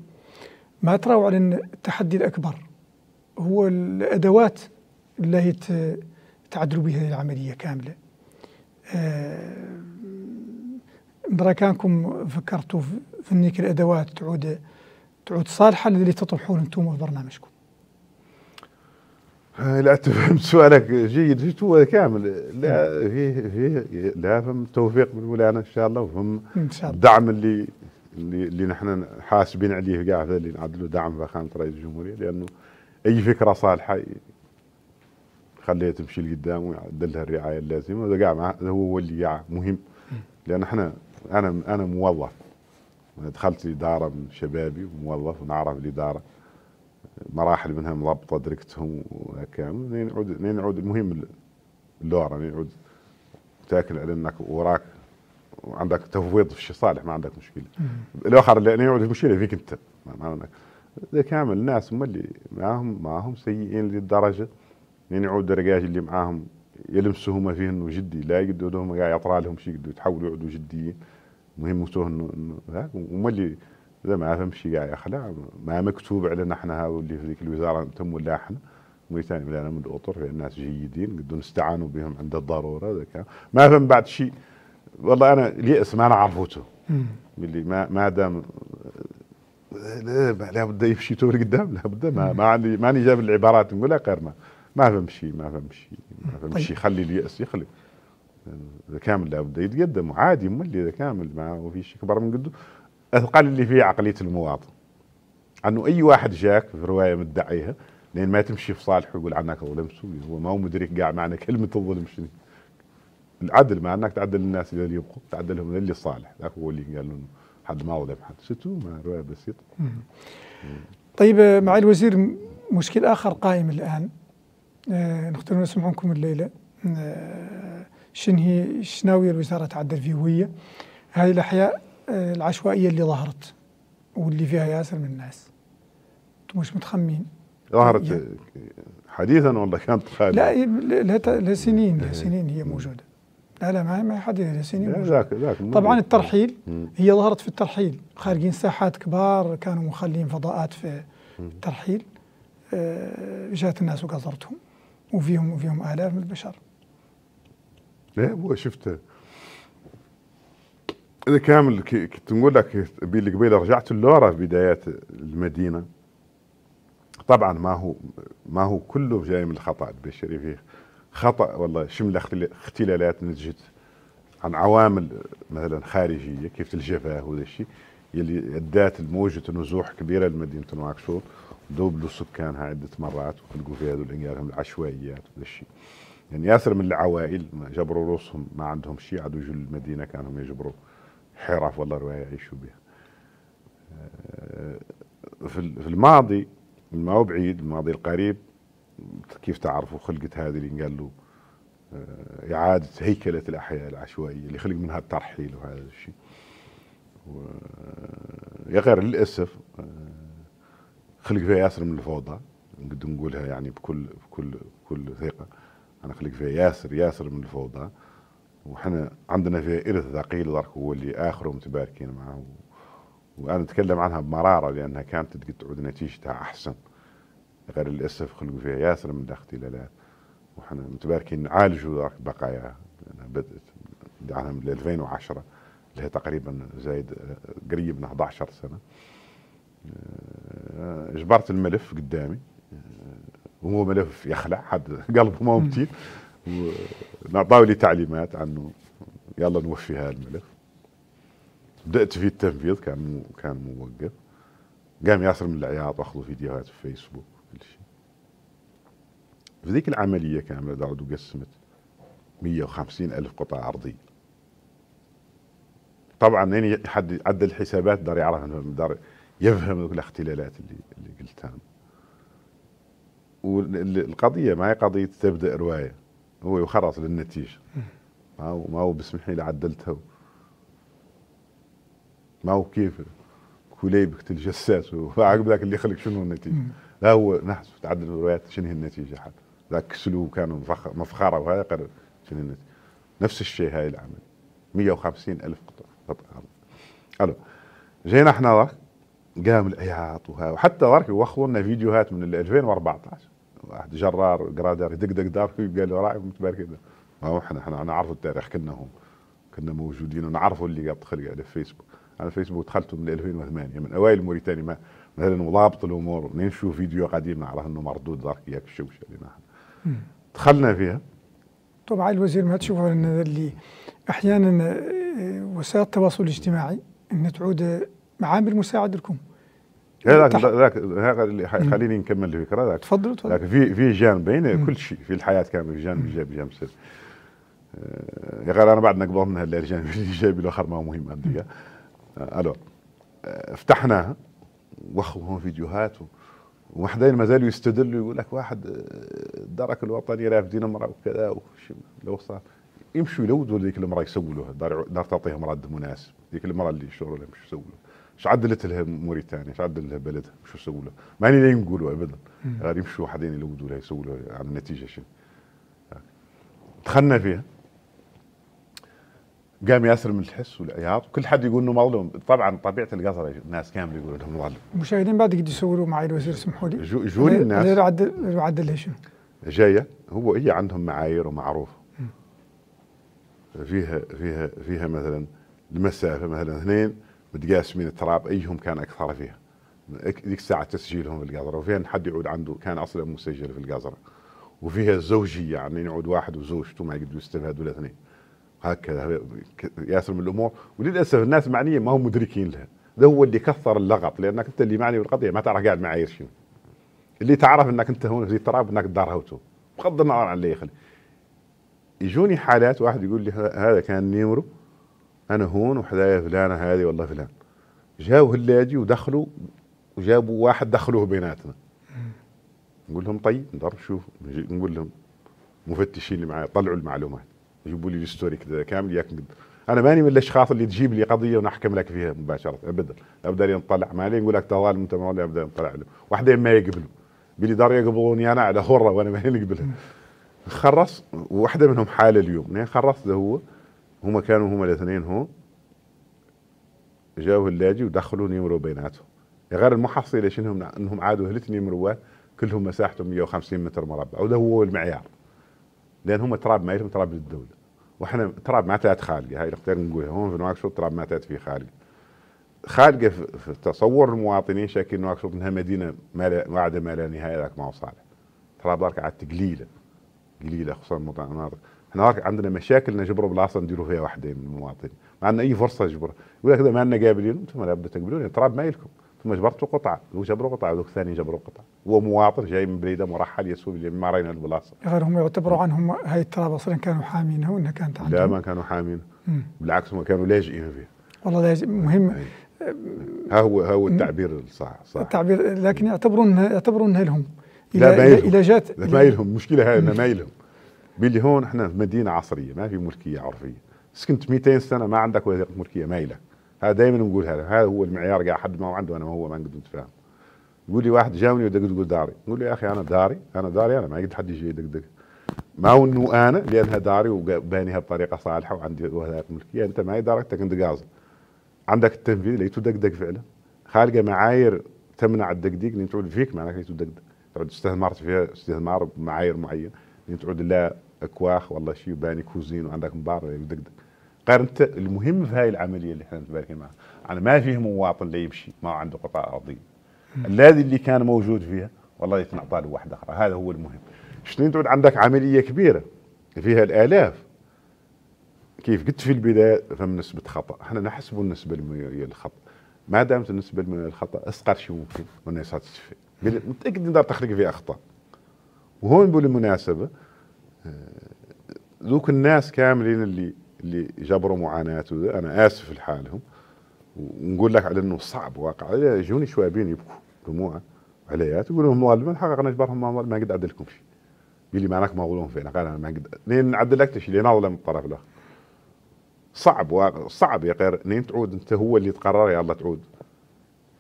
ما تراو على ان التحدي الاكبر هو الادوات اللي تعدلوا بها العمليه كامله مرة آه، كانكم فكرتوا في انك الادوات تعود تعود صالحه للي تطرحون انتم في برنامجكم آه، لا تفهم [LAUGHS] سؤالك جيد جدا هو كامل لا فيه فيه لا فهم توفيق من مولانا ان شاء الله وفهم ان شاء الله الدعم اللي اللي, اللي نحن حاسبين عليه كاع اللي نعدلوا دعم فخامه رئيس الجمهوريه لانه اي فكره صالحه خليها تمشي لقدام ويعدل الرعايه اللازمه هذا كاع هو اللي قاع مهم لان احنا انا انا موظف دخلت الاداره من شبابي وموظف ونعرف الاداره مراحل منها مضبطه دركتهم وكامل لين نعود لين نعود المهم اللورا لين نعود تاكل على انك وراك وعندك تفويض في الشيء صالح ما عندك مشكله الاخر اللي يعود المشكله فيك انت ما عندك كامل الناس هم اللي ما هم سيئين للدرجه لين يعود الرجاج اللي معاهم هما فيه انه جدي لا يقدروا لهم قاعد يطرى لهم شيء يقدروا يتحولوا يعودوا جديين مهم انه هاك اللي اذا ما فهمش كاع يا خلا ما مكتوب علينا ها واللي في ذيك الوزاره تم ولا حنا موريتانيا يعني من الاطر في الناس جيدين قدو نستعانوا بهم عند الضروره ذاك ما فهم بعد شيء والله انا الياس ما نعرفوته اللي ما ما دام لابد يمشي تو لقدام لابد ما ما عندي ماني جاب العبارات نقولها غير ما ما فهم شيء ما فهم شيء ما فهم طيب. شيء خلي الياس يخلي كامل لابد يتقدم عادي مولي كامل ما شيء اكبر من قدو اثقل اللي فيه عقليه المواطن انه اي واحد جاك في روايه مدعيها لين ما تمشي في صالحه يقول عنك ظلمته هو ما هو مدرك قاع معنى كلمه الظلم شنو العدل مع انك تعدل الناس اللي يبقوا تعدلهم للي صالح ذاك هو اللي قال انه حد ما ظلم حد شتو روايه بسيطه طيب معالي الوزير مشكل اخر قائم الان آه نختار نسمعكم الليله آه شنو هي شناوي الوزاره تعدل فيه هي هاي الاحياء العشوائيه اللي ظهرت واللي فيها ياسر من الناس انتم مش متخمين ظهرت يعني حديثا ولا كانت خالية؟ لا لا لسنين لسنين إيه. هي موجوده لا لا ما هي حديثه لسنين موجوده ذاك ذاك طبعا الترحيل هي ظهرت في الترحيل خارجين ساحات كبار كانوا مخلين فضاءات في الترحيل آه، جات الناس وقصرتهم وفيهم وفيهم الاف من البشر لا إيه، هو شفت اذا كامل كنت نقول لك باللي قبيله رجعت لورا في بدايات المدينه طبعا ما هو ما هو كله جاي من الخطا البشري فيه خطا والله شمل اختلالات نتجت عن عوامل مثلا خارجيه كيف الجفاف وهذا الشيء يلي ادات لموجه نزوح كبيره لمدينه نواكشوط دوبلوا سكانها عده مرات وخلقوا فيها هذول العشوائيات وهذا الشيء يعني ياسر من العوائل جبروا روسهم ما عندهم شيء عادوا يجوا للمدينه كانوا يجبروا حرف والله رواية يعيشوا بها آه، في الماضي ما هو بعيد الماضي القريب كيف تعرفوا خلقت هذه اللي قال له آه، إعادة هيكلة الأحياء العشوائية اللي خلق منها الترحيل وهذا الشيء آه، يا غير للأسف خلق فيها ياسر من الفوضى نقدر نقولها يعني بكل بكل بكل ثقة أنا خلق فيها ياسر ياسر من الفوضى وحنا عندنا فيها ارث ثقيل درك هو اللي اخره متباركين معه وانا اتكلم عنها بمراره لانها كانت تعود نتيجتها احسن غير للاسف خلقوا فيها ياسر من الاختلالات وحنا متباركين نعالجوا بقاياها بدات عنها من 2010 اللي هي تقريبا زايد آه، قريب من 11 سنه آه، جبرت الملف قدامي آه، وهو ملف يخلع حد قلبه ما هو ونعطاه لي تعليمات عنه يلا نوفي هذا الملف بدات في التنفيذ كان مو كان موقف قام ياسر من العياط واخذوا فيديوهات في فيسبوك كل شيء في ذيك العمليه كامله دعود وقسمت 150 الف قطعه ارضيه طبعا لين يعني حد عدل الحسابات دار يعرف دار يفهم الاختلالات اللي اللي قلتها والقضيه ما هي قضيه تبدا روايه هو يخرط للنتيجه ما هو ما هو بسمح لي عدلتها ما هو كيف كليبك قتل جساس وعقب ذاك اللي خلق شنو النتيجه لا هو نحس تعدل الروايات شنو هي النتيجه حتى ذاك سلو كان مفخره وهذا قال شنو النتيجه نفس الشيء هاي العمل 150 الف قطعه قطعه الو جينا احنا ذاك قام الايات وهذا وحتى ذاك وخذوا لنا فيديوهات من 2014 واحد جرار قرادر يدق دق دار قال له راعي متبارك ما احنا احنا نعرفوا التاريخ كنا هم كنا موجودين ونعرفوا اللي يدخل على الفيسبوك انا الفيسبوك دخلت من 2008 من اوائل موريتانيا ما مثلا وضابط الامور منين نشوف فيديو قديم نعرف انه مردود دارك ياك الشوشه اللي نحن دخلنا فيها طبعا الوزير ما تشوف اللي احيانا وسائل التواصل الاجتماعي ان تعود معامل مساعد لكم هذاك هذا اللي خليني نكمل الفكره هذاك تفضل تفضل في في جانبين كل شيء في الحياه كامله في جانب ايجابي جانب سلبي غير انا بعد نقبض منها الجانب الايجابي الاخر ما مهم عندي آه، الو آه، فتحناها هون فيديوهات وحدين مازالوا يستدلوا يقول لك واحد آه، الدرك الوطني رافدين امراه وكذا وش لو صار يمشوا يلودوا ذيك المراه يسولوها دار تعطيهم رد مناسب ذيك المراه اللي شهور مش يسولوها مش عدلت لها موريتانيا مش عدلت لها بلدها شو سووا لها ما لا ينقولوا ابدا غير يمشوا حدين يلودوا لها يسووا لها على النتيجه شنو دخلنا فيها قام ياسر من الحس والعياط وكل حد يقول انه مظلوم طبعا طبيعه القصر الناس كامل يقولوا انه مظلوم المشاهدين بعد قد يسولوا معي الوزير سمحوا لي جو جوني الناس غير عدل شنو جايه هو هي عندهم معايير ومعروفه فيها فيها فيها مثلا المسافه مثلا اثنين متقاسمين التراب ايهم كان اكثر فيها ذيك الساعه تسجيلهم في القذره وفيها حد يعود عنده كان اصلا مسجل في القذره وفيها الزوجيه يعني يعود واحد وزوجته ما يقدروا يستفادوا الاثنين هكذا ياسر من الامور وللاسف الناس معنيه ما هم مدركين لها ده هو اللي كثر اللغط لانك انت اللي معني بالقضيه ما تعرف قاعد معايير شنو اللي تعرف انك انت هون في التراب انك دار هوتو بغض النظر عن اللي يخلي يجوني حالات واحد يقول لي هذا كان نمره انا هون وحدايا فلانه هذه والله فلان جاوا هلاجي ودخلوا وجابوا واحد دخلوه بيناتنا نقول لهم طيب نضرب شو نقول لهم مفتشين اللي معايا طلعوا المعلومات جيبوا لي الستوري كذا كامل ياك انا ماني من الاشخاص اللي تجيب لي قضيه ونحكم لك فيها مباشره ابدا ابدا نطلع مالي نقول لك تظالم انت مالي ابدا نطلع له وحدين ما يقبلوا بلي دار يقبلوني انا على هره وانا ماني نقبلها خرص وحده منهم حاله اليوم ده هو هما كانوا هما الاثنين هون جاوا اللاجي ودخلوا نمروا بيناتهم غير المحصله شنو انهم انهم عادوا هلت نمروات كلهم مساحتهم 150 متر مربع وده هو المعيار لان هم تراب يتم تراب للدوله واحنا تراب ما تات خالقه هاي نقدر نقولها هون في نواكشوط تراب ما تات فيه خالقه خالقه في تصور المواطنين شاكين نواكشوط انها مدينه ما وعده ما لا نهايه ذاك ما وصالح تراب ذاك عاد قليله قليله خصوصا مناطق احنا عندنا مشاكل نجبره بالعصا نديروا فيها من المواطنين ما عندنا اي فرصه نجبره يقول لك ما عندنا قابلين انتم لا بد تقبلون التراب يعني ما مايلكم ثم جبرتوا قطعه لو جبروا قطعه ذوك الثاني جبروا قطعه هو مواطن جاي من بريده مرحل يسوق ما راينا البلاصه غير هم يعتبروا عنهم هاي التراب اصلا كانوا حامينها وانها كانت عندهم لا ما كانوا حامين بالعكس هم كانوا لاجئين فيها والله لاجئ مهم ها هو ها هو التعبير الصح صح التعبير لكن يعتبرون يعتبرون انها لهم لا ما يلهم. الى جات لا ما يلهم المشكله هاي انها ما يلهم باللي هون احنا في مدينه عصريه ما في ملكيه عرفيه سكنت 200 سنه ما عندك وثيقه ملكيه مايله هذا دائما نقولها هذا هو المعيار قاعد حد ما عنده انا ما هو ما نقدر نتفاهم يقول لي واحد جاوني ودق تقول داري نقول له يا اخي انا داري انا داري انا ما يقدر حد يجي يدق دق ما هو انه انا لانها داري وبانيها بطريقه صالحه وعندي وثائق ملكيه انت ما هي انت قاصد عندك التنفيذ ليتو دق فعلا خالقه معايير تمنع الدقديق لان تعود فيك معناها ليتو دق تعود استثمرت فيها استثمار بمعايير معينه تعود لا اكواخ والله شيء باني كوزين وعندك مباراه غير انت المهم في هاي العمليه اللي احنا نتبارك معها انا ما فيه مواطن لا يمشي ما عنده قطاع ارضي الذي اللي كان موجود فيها والله يتنعطى له واحده اخرى هذا هو المهم شنو تعود عندك عمليه كبيره فيها الالاف كيف قلت في البدايه فم نسبه خطا احنا نحسب النسبه المئويه للخطا ما دامت النسبه المئويه للخطا اصغر شيء ممكن والناس هتشفي متاكد انك تخلق فيها اخطاء وهون بالمناسبه آه، ذوك الناس كاملين اللي اللي جبروا معاناته انا اسف لحالهم ونقول لك على انه صعب واقع يجوني شوابين يبكوا دموع عليات يقول لهم مغلبين حققنا جبرهم ما قد لكم شيء يقول لي معناك مغلوم فينا قال انا ما قد لين نعدل لك شيء لين اظلم الطرف الاخر صعب واقع صعب يا غير لين تعود انت هو اللي تقرر يلا تعود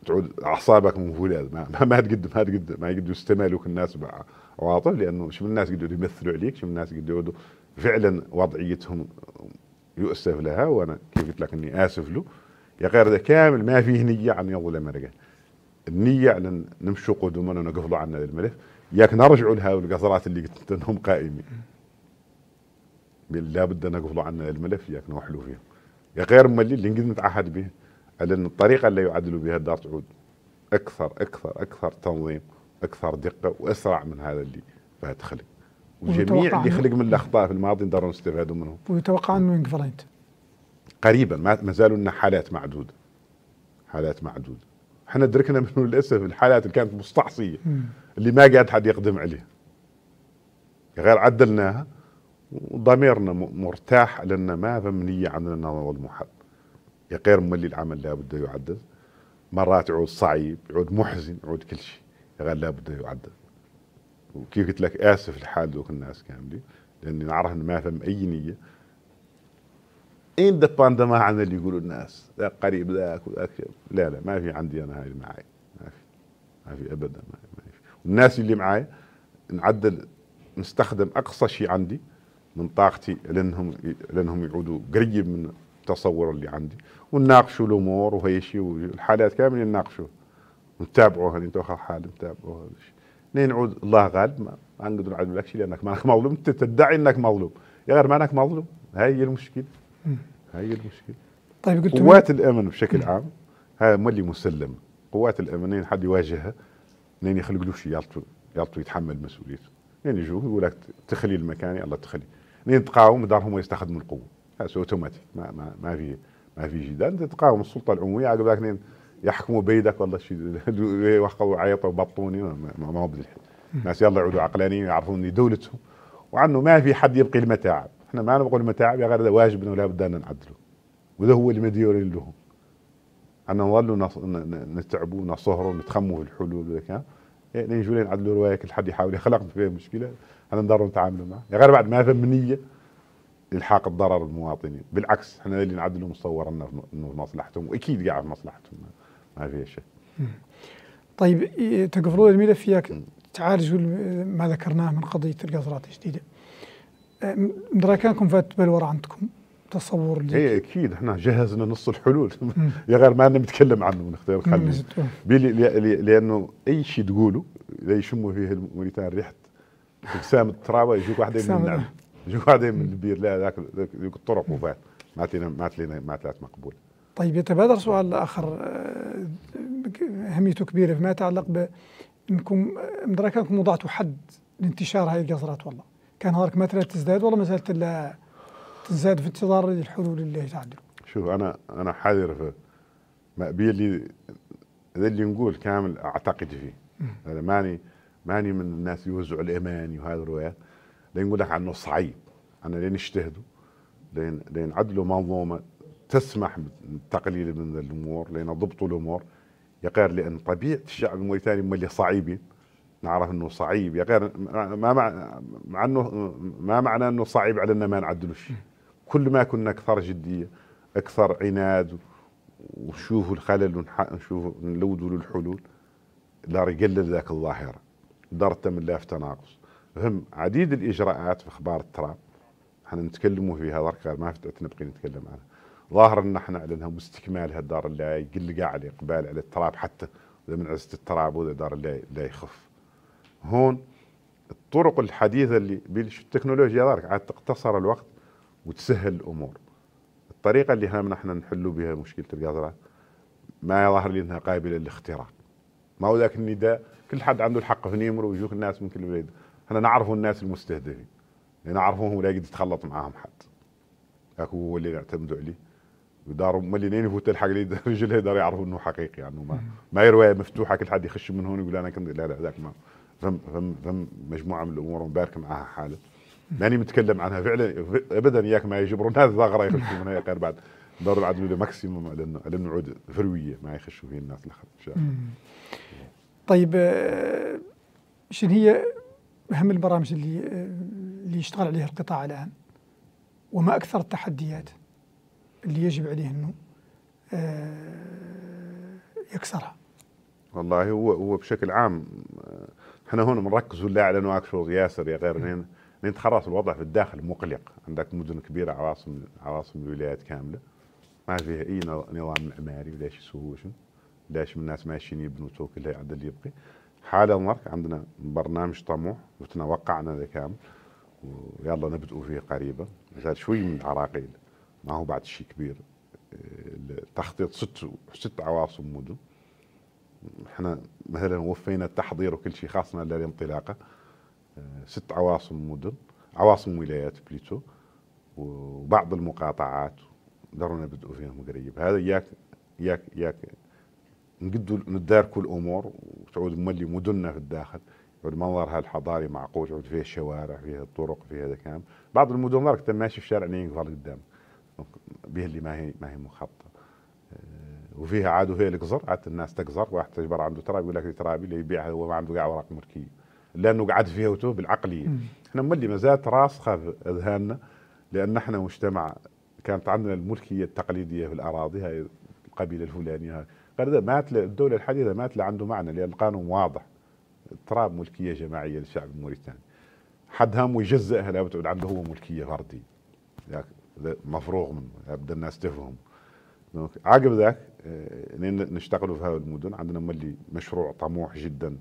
تعود اعصابك من ما ما تقد ما تقد ما يقدروا يستمالوك الناس بقى واضح لانه شو الناس قد يمثلوا عليك شو الناس قد فعلا وضعيتهم يؤسف لها وانا كيف قلت لك اني اسف له يا غير ده كامل ما فيه نيه عن يظلم امريكا النية على نمشوا قدما ونقفلوا عنا الملف ياك نرجعوا لها والقصرات اللي قلت انهم قائمين لا بد نقفلوا عنا الملف ياك نوحلوا فيهم يا غير ما اللي نقدر نتعهد به على ان الطريقه اللي يعدلوا بها الدار تعود اكثر اكثر اكثر تنظيم اكثر دقه واسرع من هذا اللي فهد خلق وجميع اللي خلق من الاخطاء في الماضي نقدروا نستفادوا منهم ويتوقع انه ينقفل انت قريبا ما زالوا لنا حالات معدوده حالات معدوده احنا دركنا منه للاسف الحالات اللي كانت مستعصيه اللي ما قاعد حد يقدم عليها غير عدلناها وضميرنا مرتاح لان ما فهم نيه عندنا نضوض يا غير ملي العمل لابد يعدل مرات يعود صعيب يعود محزن يعود كل شيء لا بده يعدل وكيف قلت لك اسف لحال ذوك الناس كاملين لاني نعرف انه ما فهم اي نيه ما عن اللي يقولوا الناس ذاك قريب ذاك وذاك لا لا ما في عندي انا هاي معي ما في ما في ابدا ما في, ما في. والناس اللي معي نعدل نستخدم اقصى شيء عندي من طاقتي لانهم لانهم يعودوا قريب من التصور اللي عندي ونناقشوا الامور وهي شيء والحالات كامله نناقشوا هني انت اخر حال لين نعود الله غالب ما نقدر لك شيء لانك مانك مظلوم انت تدعي انك مظلوم يا غير مانك مظلوم هاي هي المشكله هاي المشكله طيب قلت قوات الامن بشكل عام هاي مولي مسلم قوات الامن لين حد يواجهها لين شيء يالطو يالطو يتحمل مسؤوليته لين يجوا يقول لك تخلي المكان الله تخلي لين تقاوم دارهم يستخدموا القوه هذا اوتوماتيك ما ما ما في ما في جدال تقاوم السلطه العموميه عقب ذاك يحكموا بيدك والله شيء [LAUGHS] وقعوا عيطوا بطوني ما هو بالحل الناس يلا يعودوا عقلانيين يعرفون دولتهم وعنه ما في حد يبقي المتاعب احنا ما نبقى المتاعب يا غير هذا واجبنا ولا بد ان نعدله وذا هو المديور لهم أن نظلوا نتعبوا نصهروا نتخموا في الحلول وذاك إيه، نجوا نعدلوا روايك حد يحاول يخلق فيها مشكله احنا نضطروا نتعاملوا معه يا غير بعد ما في منيه الحاق الضرر بالمواطنين بالعكس احنا اللي نعدلوا مصور انه في مصلحتهم واكيد قاعد في مصلحتهم ما فيها شيء طيب إيه، تقفلون الملف فيك تعالجوا ما ذكرناه من قضيه القصرات الجديده إيه، مدرا كانكم فات بالورا عندكم تصور اي اكيد احنا جهزنا نص الحلول [LAUGHS] يا غير ما نتكلم عنه ونختار خليه لانه اي شيء تقوله لا يشموا فيه الموريتان ريحه اقسام التراوه يجوك واحده من النعم يجوك واحده من البير لا ذاك الطرق وفات ما ما تلينا ما تلات مقبول طيب يتبادر سؤال آخر آه، أهميته كبيرة فيما يتعلق بأنكم انكم وضعتوا حد لانتشار هذه القصرات والله كان هارك مثلا تزداد ولا والله ما زالت لا تزداد في انتظار الحلول اللي تعدل شوف أنا أنا حاضر في مقبيل اللي هذا اللي نقول كامل أعتقد فيه أنا ماني ماني من الناس يوزعوا الإيمان وهذه الروايات لين نقول لك عنه صعيب أنا لين اجتهدوا لين لين عدلوا منظومة تسمح بالتقليل من الامور لان ضبطوا الامور يا غير لان طبيعه الشعب الموريتاني هم اللي صعيبين نعرف انه صعيب يا غير ما مع, مع انه ما معنى انه صعيب علينا ما نعدلوش كل ما كنا اكثر جديه اكثر عناد وشوفوا الخلل ونشوفوا نلودوا له الحلول دار يقلل ذاك الظاهره دار تملا في تناقص هم عديد الاجراءات في اخبار التراب احنا نتكلموا فيها ما فتحت نبقي نتكلم عنها ظاهر ان احنا لانها مستكمال هالدار اللي يقل قاعد الاقبال على التراب حتى اذا من عزه التراب واذا دار اللي لا يخف هون الطرق الحديثه اللي بالتكنولوجيا ذلك عاد تقتصر الوقت وتسهل الامور الطريقه اللي هم نحن نحلوا بها مشكله القذره ما يظهر لي انها قابله للاختراق ما هو ذاك النداء كل حد عنده الحق في نيمر ويجوك الناس من كل بلاد احنا نعرفوا الناس المستهدفين يعني نعرفهم ولا يقدر يتخلط معاهم حد اكو هو اللي نعتمدوا عليه بيقدروا ملي منين يفوت الحق [LAUGHS] رجل يقدر يعرف انه حقيقي يعني ما ما روايه مفتوحه كل حد يخش من هون يقول انا كنت لا لا ذاك ما فم فم فم مجموعه من الامور مبارك معها حاله ماني متكلم عنها فعلا ابدا ياك ما يجبرون الناس الثغره يخشوا من هنا غير بعد دور العدل ماكسيموم على نعود فرويه ما يخشوا فيه الناس الاخر ان شاء الله طيب آه، شنو هي اهم البرامج اللي آه، اللي يشتغل عليها القطاع الان وما اكثر التحديات؟ اللي يجب عليه انه آه، يكسرها والله هو هو بشكل عام آه، احنا هون بنركز ولا على انه ياسر يا غير لان لان خلاص الوضع في الداخل مقلق عندك مدن كبيره عواصم عواصم الولايات كامله ما فيها اي نظام معماري ولا شيء سووا من الناس ماشيين يبنوا توك اللي عند اللي يبقي حالة مرك عندنا برنامج طموح وتنوقعنا ذا كامل ويلا نبدأ فيه قريبا زاد شوي من العراقيل ما هو بعد شيء كبير آه، تخطيط ست ست عواصم مدن احنا مثلا وفينا التحضير وكل شيء خاصنا للانطلاقه آه، ست عواصم مدن عواصم ولايات بليتو وبعض المقاطعات درنا نبدأ فيهم قريب هذا ياك ياك ياك نقدوا نداركوا الامور وتعود مولي مدننا في الداخل يعود منظرها الحضاري معقول يعود فيها الشوارع فيها الطرق فيها هذا كامل بعض المدن راك ماشي في شارع نينغفال قدامك بها اللي ما هي ما هي مخططه آه، وفيها عاد هي القزر عاد الناس تقزر واحد تجبر عنده تراب يقول لك ترابي اللي يبيعها هو ما عنده قاع اوراق ملكيه لانه قعد فيها وتوه بالعقليه احنا ملي ما زالت راسخه في اذهاننا لان احنا مجتمع كانت عندنا الملكيه التقليديه في الاراضي هاي القبيله الفلانيه قال مات الدوله الحديثه مات لا عنده معنى لان القانون واضح التراب ملكيه جماعيه للشعب الموريتاني حد هامه يجزئها لا بتعود عنده هو ملكيه فرديه مفروغ منه يبدا الناس تفهم دونك عقب ذاك آه، نشتغلوا في هذه المدن عندنا ملي مشروع طموح جدا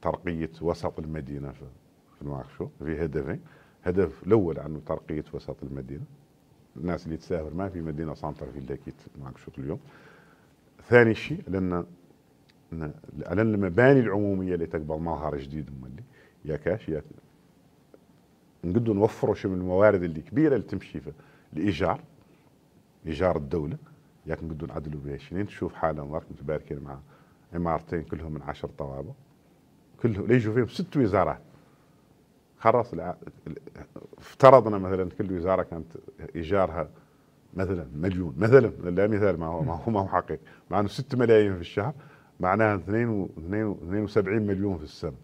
لترقيه وسط المدينه في المعركشو في هدفين هدف الاول عنه ترقيه وسط المدينه الناس اللي تسافر ما في مدينه سانتر في لاكيت معركشو اليوم ثاني شيء لان لان المباني العموميه اللي تقبل مظهر جديد ملي يا كاش يا نقدروا نوفروا شي من الموارد اللي كبيره اللي تمشي في الايجار ايجار الدوله ياك نقدروا نعدلوا بها شنين تشوف حالا راك متباركين مع عمارتين كلهم من 10 طوابق كلهم ليجوا فيهم ست وزارات خلاص افترضنا مثلا كل وزاره كانت ايجارها مثلا مليون مثلا لا مثال ما هو ما هو ما هو حقيقي مع انه 6 ملايين في الشهر معناها 72 مليون في السنه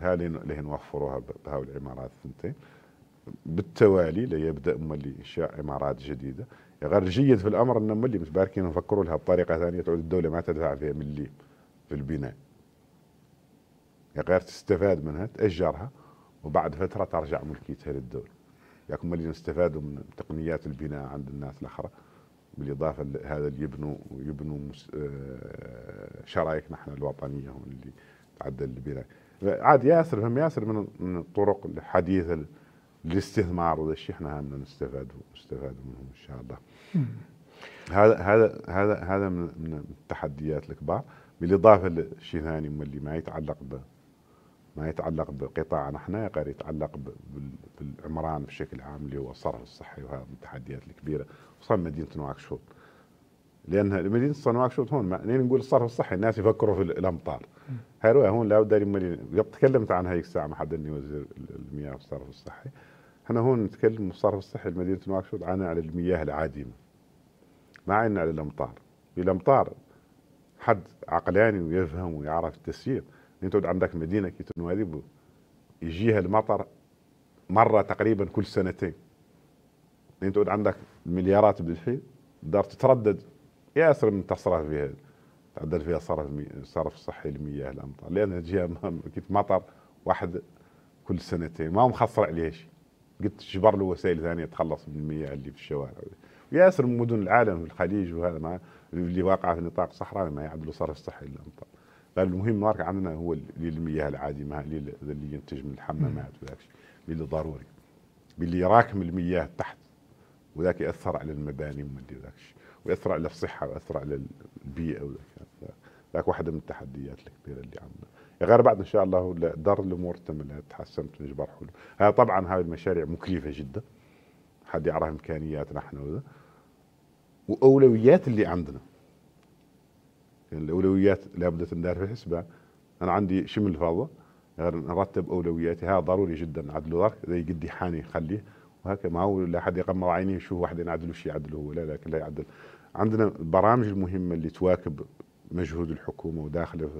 هذه اللي نوفروها بهاو العمارات الثنتين بالتوالي ليبدا ملي انشاء عمارات جديده غير الجيد في الامر ان ملي متباركين نفكروا لها بطريقه ثانيه تعود الدوله ما تدفع فيها ملي في البناء يعني غير تستفاد منها تاجرها وبعد فتره ترجع ملكيتها للدوله ياك ملي نستفادوا من تقنيات البناء عند الناس الاخرى بالاضافه لهذا اللي يبنوا يبنوا آه، شرايك نحن الوطنيه اللي تعدل البناء عاد ياسر فهم ياسر من من الطرق الحديثه للاستثمار وذا الشيء احنا هم نستفاد نستفاد منهم ان شاء الله. هذا هذا هذا هذا من التحديات الكبار بالاضافه لشيء ثاني اللي ما يتعلق ب ما يتعلق بقطاعنا احنا غير يتعلق بالعمران بشكل عام اللي هو الصرف الصحي وهذا من التحديات الكبيره خصوصا مدينه نواكشوط لانها مدينه الصناعه شو هون لين نقول الصرف الصحي الناس يفكروا في الامطار هاي رؤيه هون لابد مدينه تكلمت عن هيك الساعه ما حد وزير المياه والصرف الصحي احنا هون نتكلم الصرف الصحي لمدينه نواكشوط عن على المياه العادمه ما عنا على الامطار الامطار حد عقلاني ويفهم ويعرف التسيير انت عندك مدينه كي تنوالب يجيها المطر مره تقريبا كل سنتين انت عندك مليارات بالحين دار تتردد ياسر من تصرف فيها تعدل فيها صرف صرف صحي للمياه الامطار لان الجهه كيف مطر واحد كل سنتين ما هو مخسر عليها شيء قلت تجبر له وسائل ثانيه تخلص من المياه اللي في الشوارع ياسر من مدن العالم في الخليج وهذا ما اللي واقعه في نطاق الصحراء ما يعدلوا صرف صحي للامطار فالمهم مارك عندنا هو للمياه العادي ما اللي ينتج من الحمامات وذاك اللي ضروري اللي يراكم المياه تحت وذاك ياثر على المباني وما ذاك الشيء ويأثر على الصحة ويأثر على البيئة ذاك واحد من التحديات الكبيرة اللي عندنا غير بعد ان شاء الله دار الامور تملت تحسنت ونجبر حلو هذا طبعا هذه المشاريع مكلفه جدا حد يعرف امكانياتنا احنا وذا واولويات اللي عندنا يعني الاولويات لابد تندار في الحسبان انا عندي شمل فضه غير نرتب اولوياتي هذا ضروري جدا عدل زي قدي حاني خليه وهكا ما هو لا حد يغمض عينيه يشوف واحد ينعدل وش يعدل هو لا لكن لا يعدل عندنا البرامج المهمه اللي تواكب مجهود الحكومه وداخله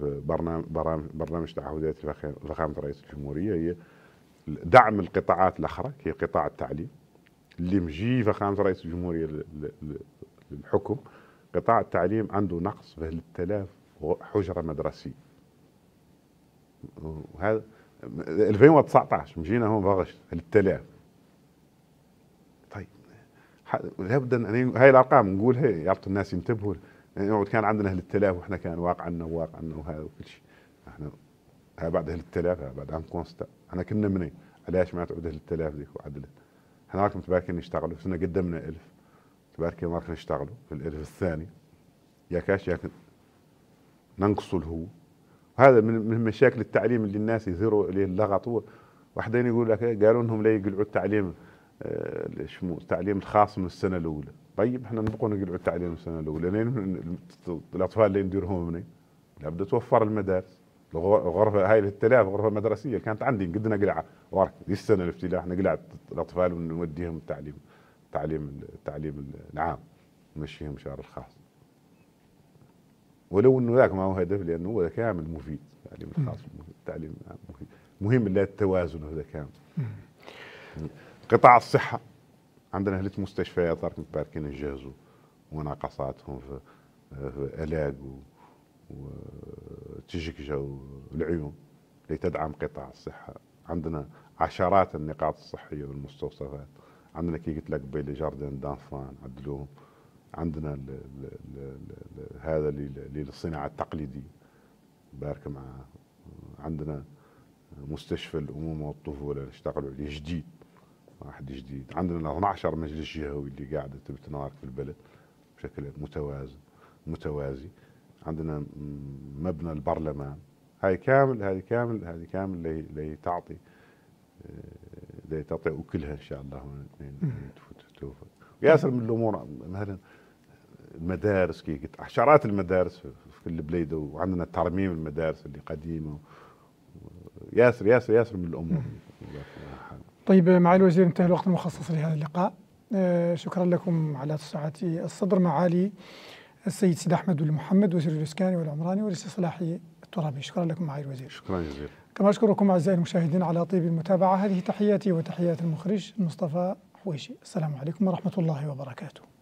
في برنامج برامج برنامج تعهدات فخامه رئيس الجمهوريه هي دعم القطاعات الاخرى كي قطاع التعليم اللي مجي فخامه رئيس الجمهوريه للحكم قطاع التعليم عنده نقص في 3000 حجره مدرسيه وهذا 2019 مجينا هون بغش 3000 لابد ان هاي الارقام نقولها يعطي الناس ينتبهوا يعني كان عندنا اهل التلاف واحنا كان واقعنا وواقعنا وهذا وكل شيء احنا ها بعد اهل التلاف ها بعد عن كونستا احنا كنا منين؟ علاش ما تعود اهل التلاف ذيك وعدلت احنا راكم تباركين يشتغلوا كنا قدمنا الف تباركين راكم يشتغلوا في الالف الثاني يا كاش يا ننقصوا الهو هذا من مشاكل التعليم اللي الناس يثيروا عليه اللغط وحدين يقول لك إيه؟ قالوا انهم لا يقلعوا التعليم التعليم آه، الخاص من السنه الاولى طيب احنا نبقوا نقلع التعليم من السنه الاولى لين الاطفال اللي نديرهم هنا لابد توفر المدارس الغرفة هاي الثلاث غرفة مدرسية كانت عندي قد نقلعها ورك دي السنة الافتتاح نقلع الأطفال ونوديهم التعليم التعليم التعليم العام نمشيهم شهر الخاص ولو انه ذاك ما هو هدف لانه هو كامل مفيد التعليم الخاص التعليم مفيد مهم لا التوازن هذا كامل قطاع الصحه عندنا ثلاث مستشفيات راكم باركين نجهزوا وناقصاتهم في, في الاق وتجكجه والعيون لتدعم قطاع الصحه عندنا عشرات النقاط الصحيه والمستوصفات عندنا كي قلت لك بيلي جاردن دانفان عدلوهم عندنا الـ الـ الـ هذا للصناعه التقليديه بارك معاه عندنا مستشفى الامومه والطفوله نشتغلوا عليه جديد واحد جديد عندنا 12 مجلس جهوي اللي قاعدة تتنارك في البلد بشكل متوازن متوازي عندنا مبنى البرلمان هاي كامل هذه كامل هذه كامل اللي تعطي اللي آه، تعطي وكلها ان شاء الله توفى ياسر من الامور مثلا المدارس كي قلت عشرات المدارس في البلاد وعندنا ترميم المدارس اللي قديمه ياسر ياسر ياسر من الامور [LAUGHS] طيب معالي الوزير انتهى الوقت المخصص لهذا اللقاء آه، شكرا لكم على تسعة الصدر معالي السيد سيد أحمد بن محمد وزير الإسكان والعمراني والاستصلاح الترابي شكرا لكم معالي الوزير شكرا جزيلا كما أشكركم أعزائي المشاهدين على طيب المتابعة هذه تحياتي وتحيات المخرج مصطفى حويشي السلام عليكم ورحمة الله وبركاته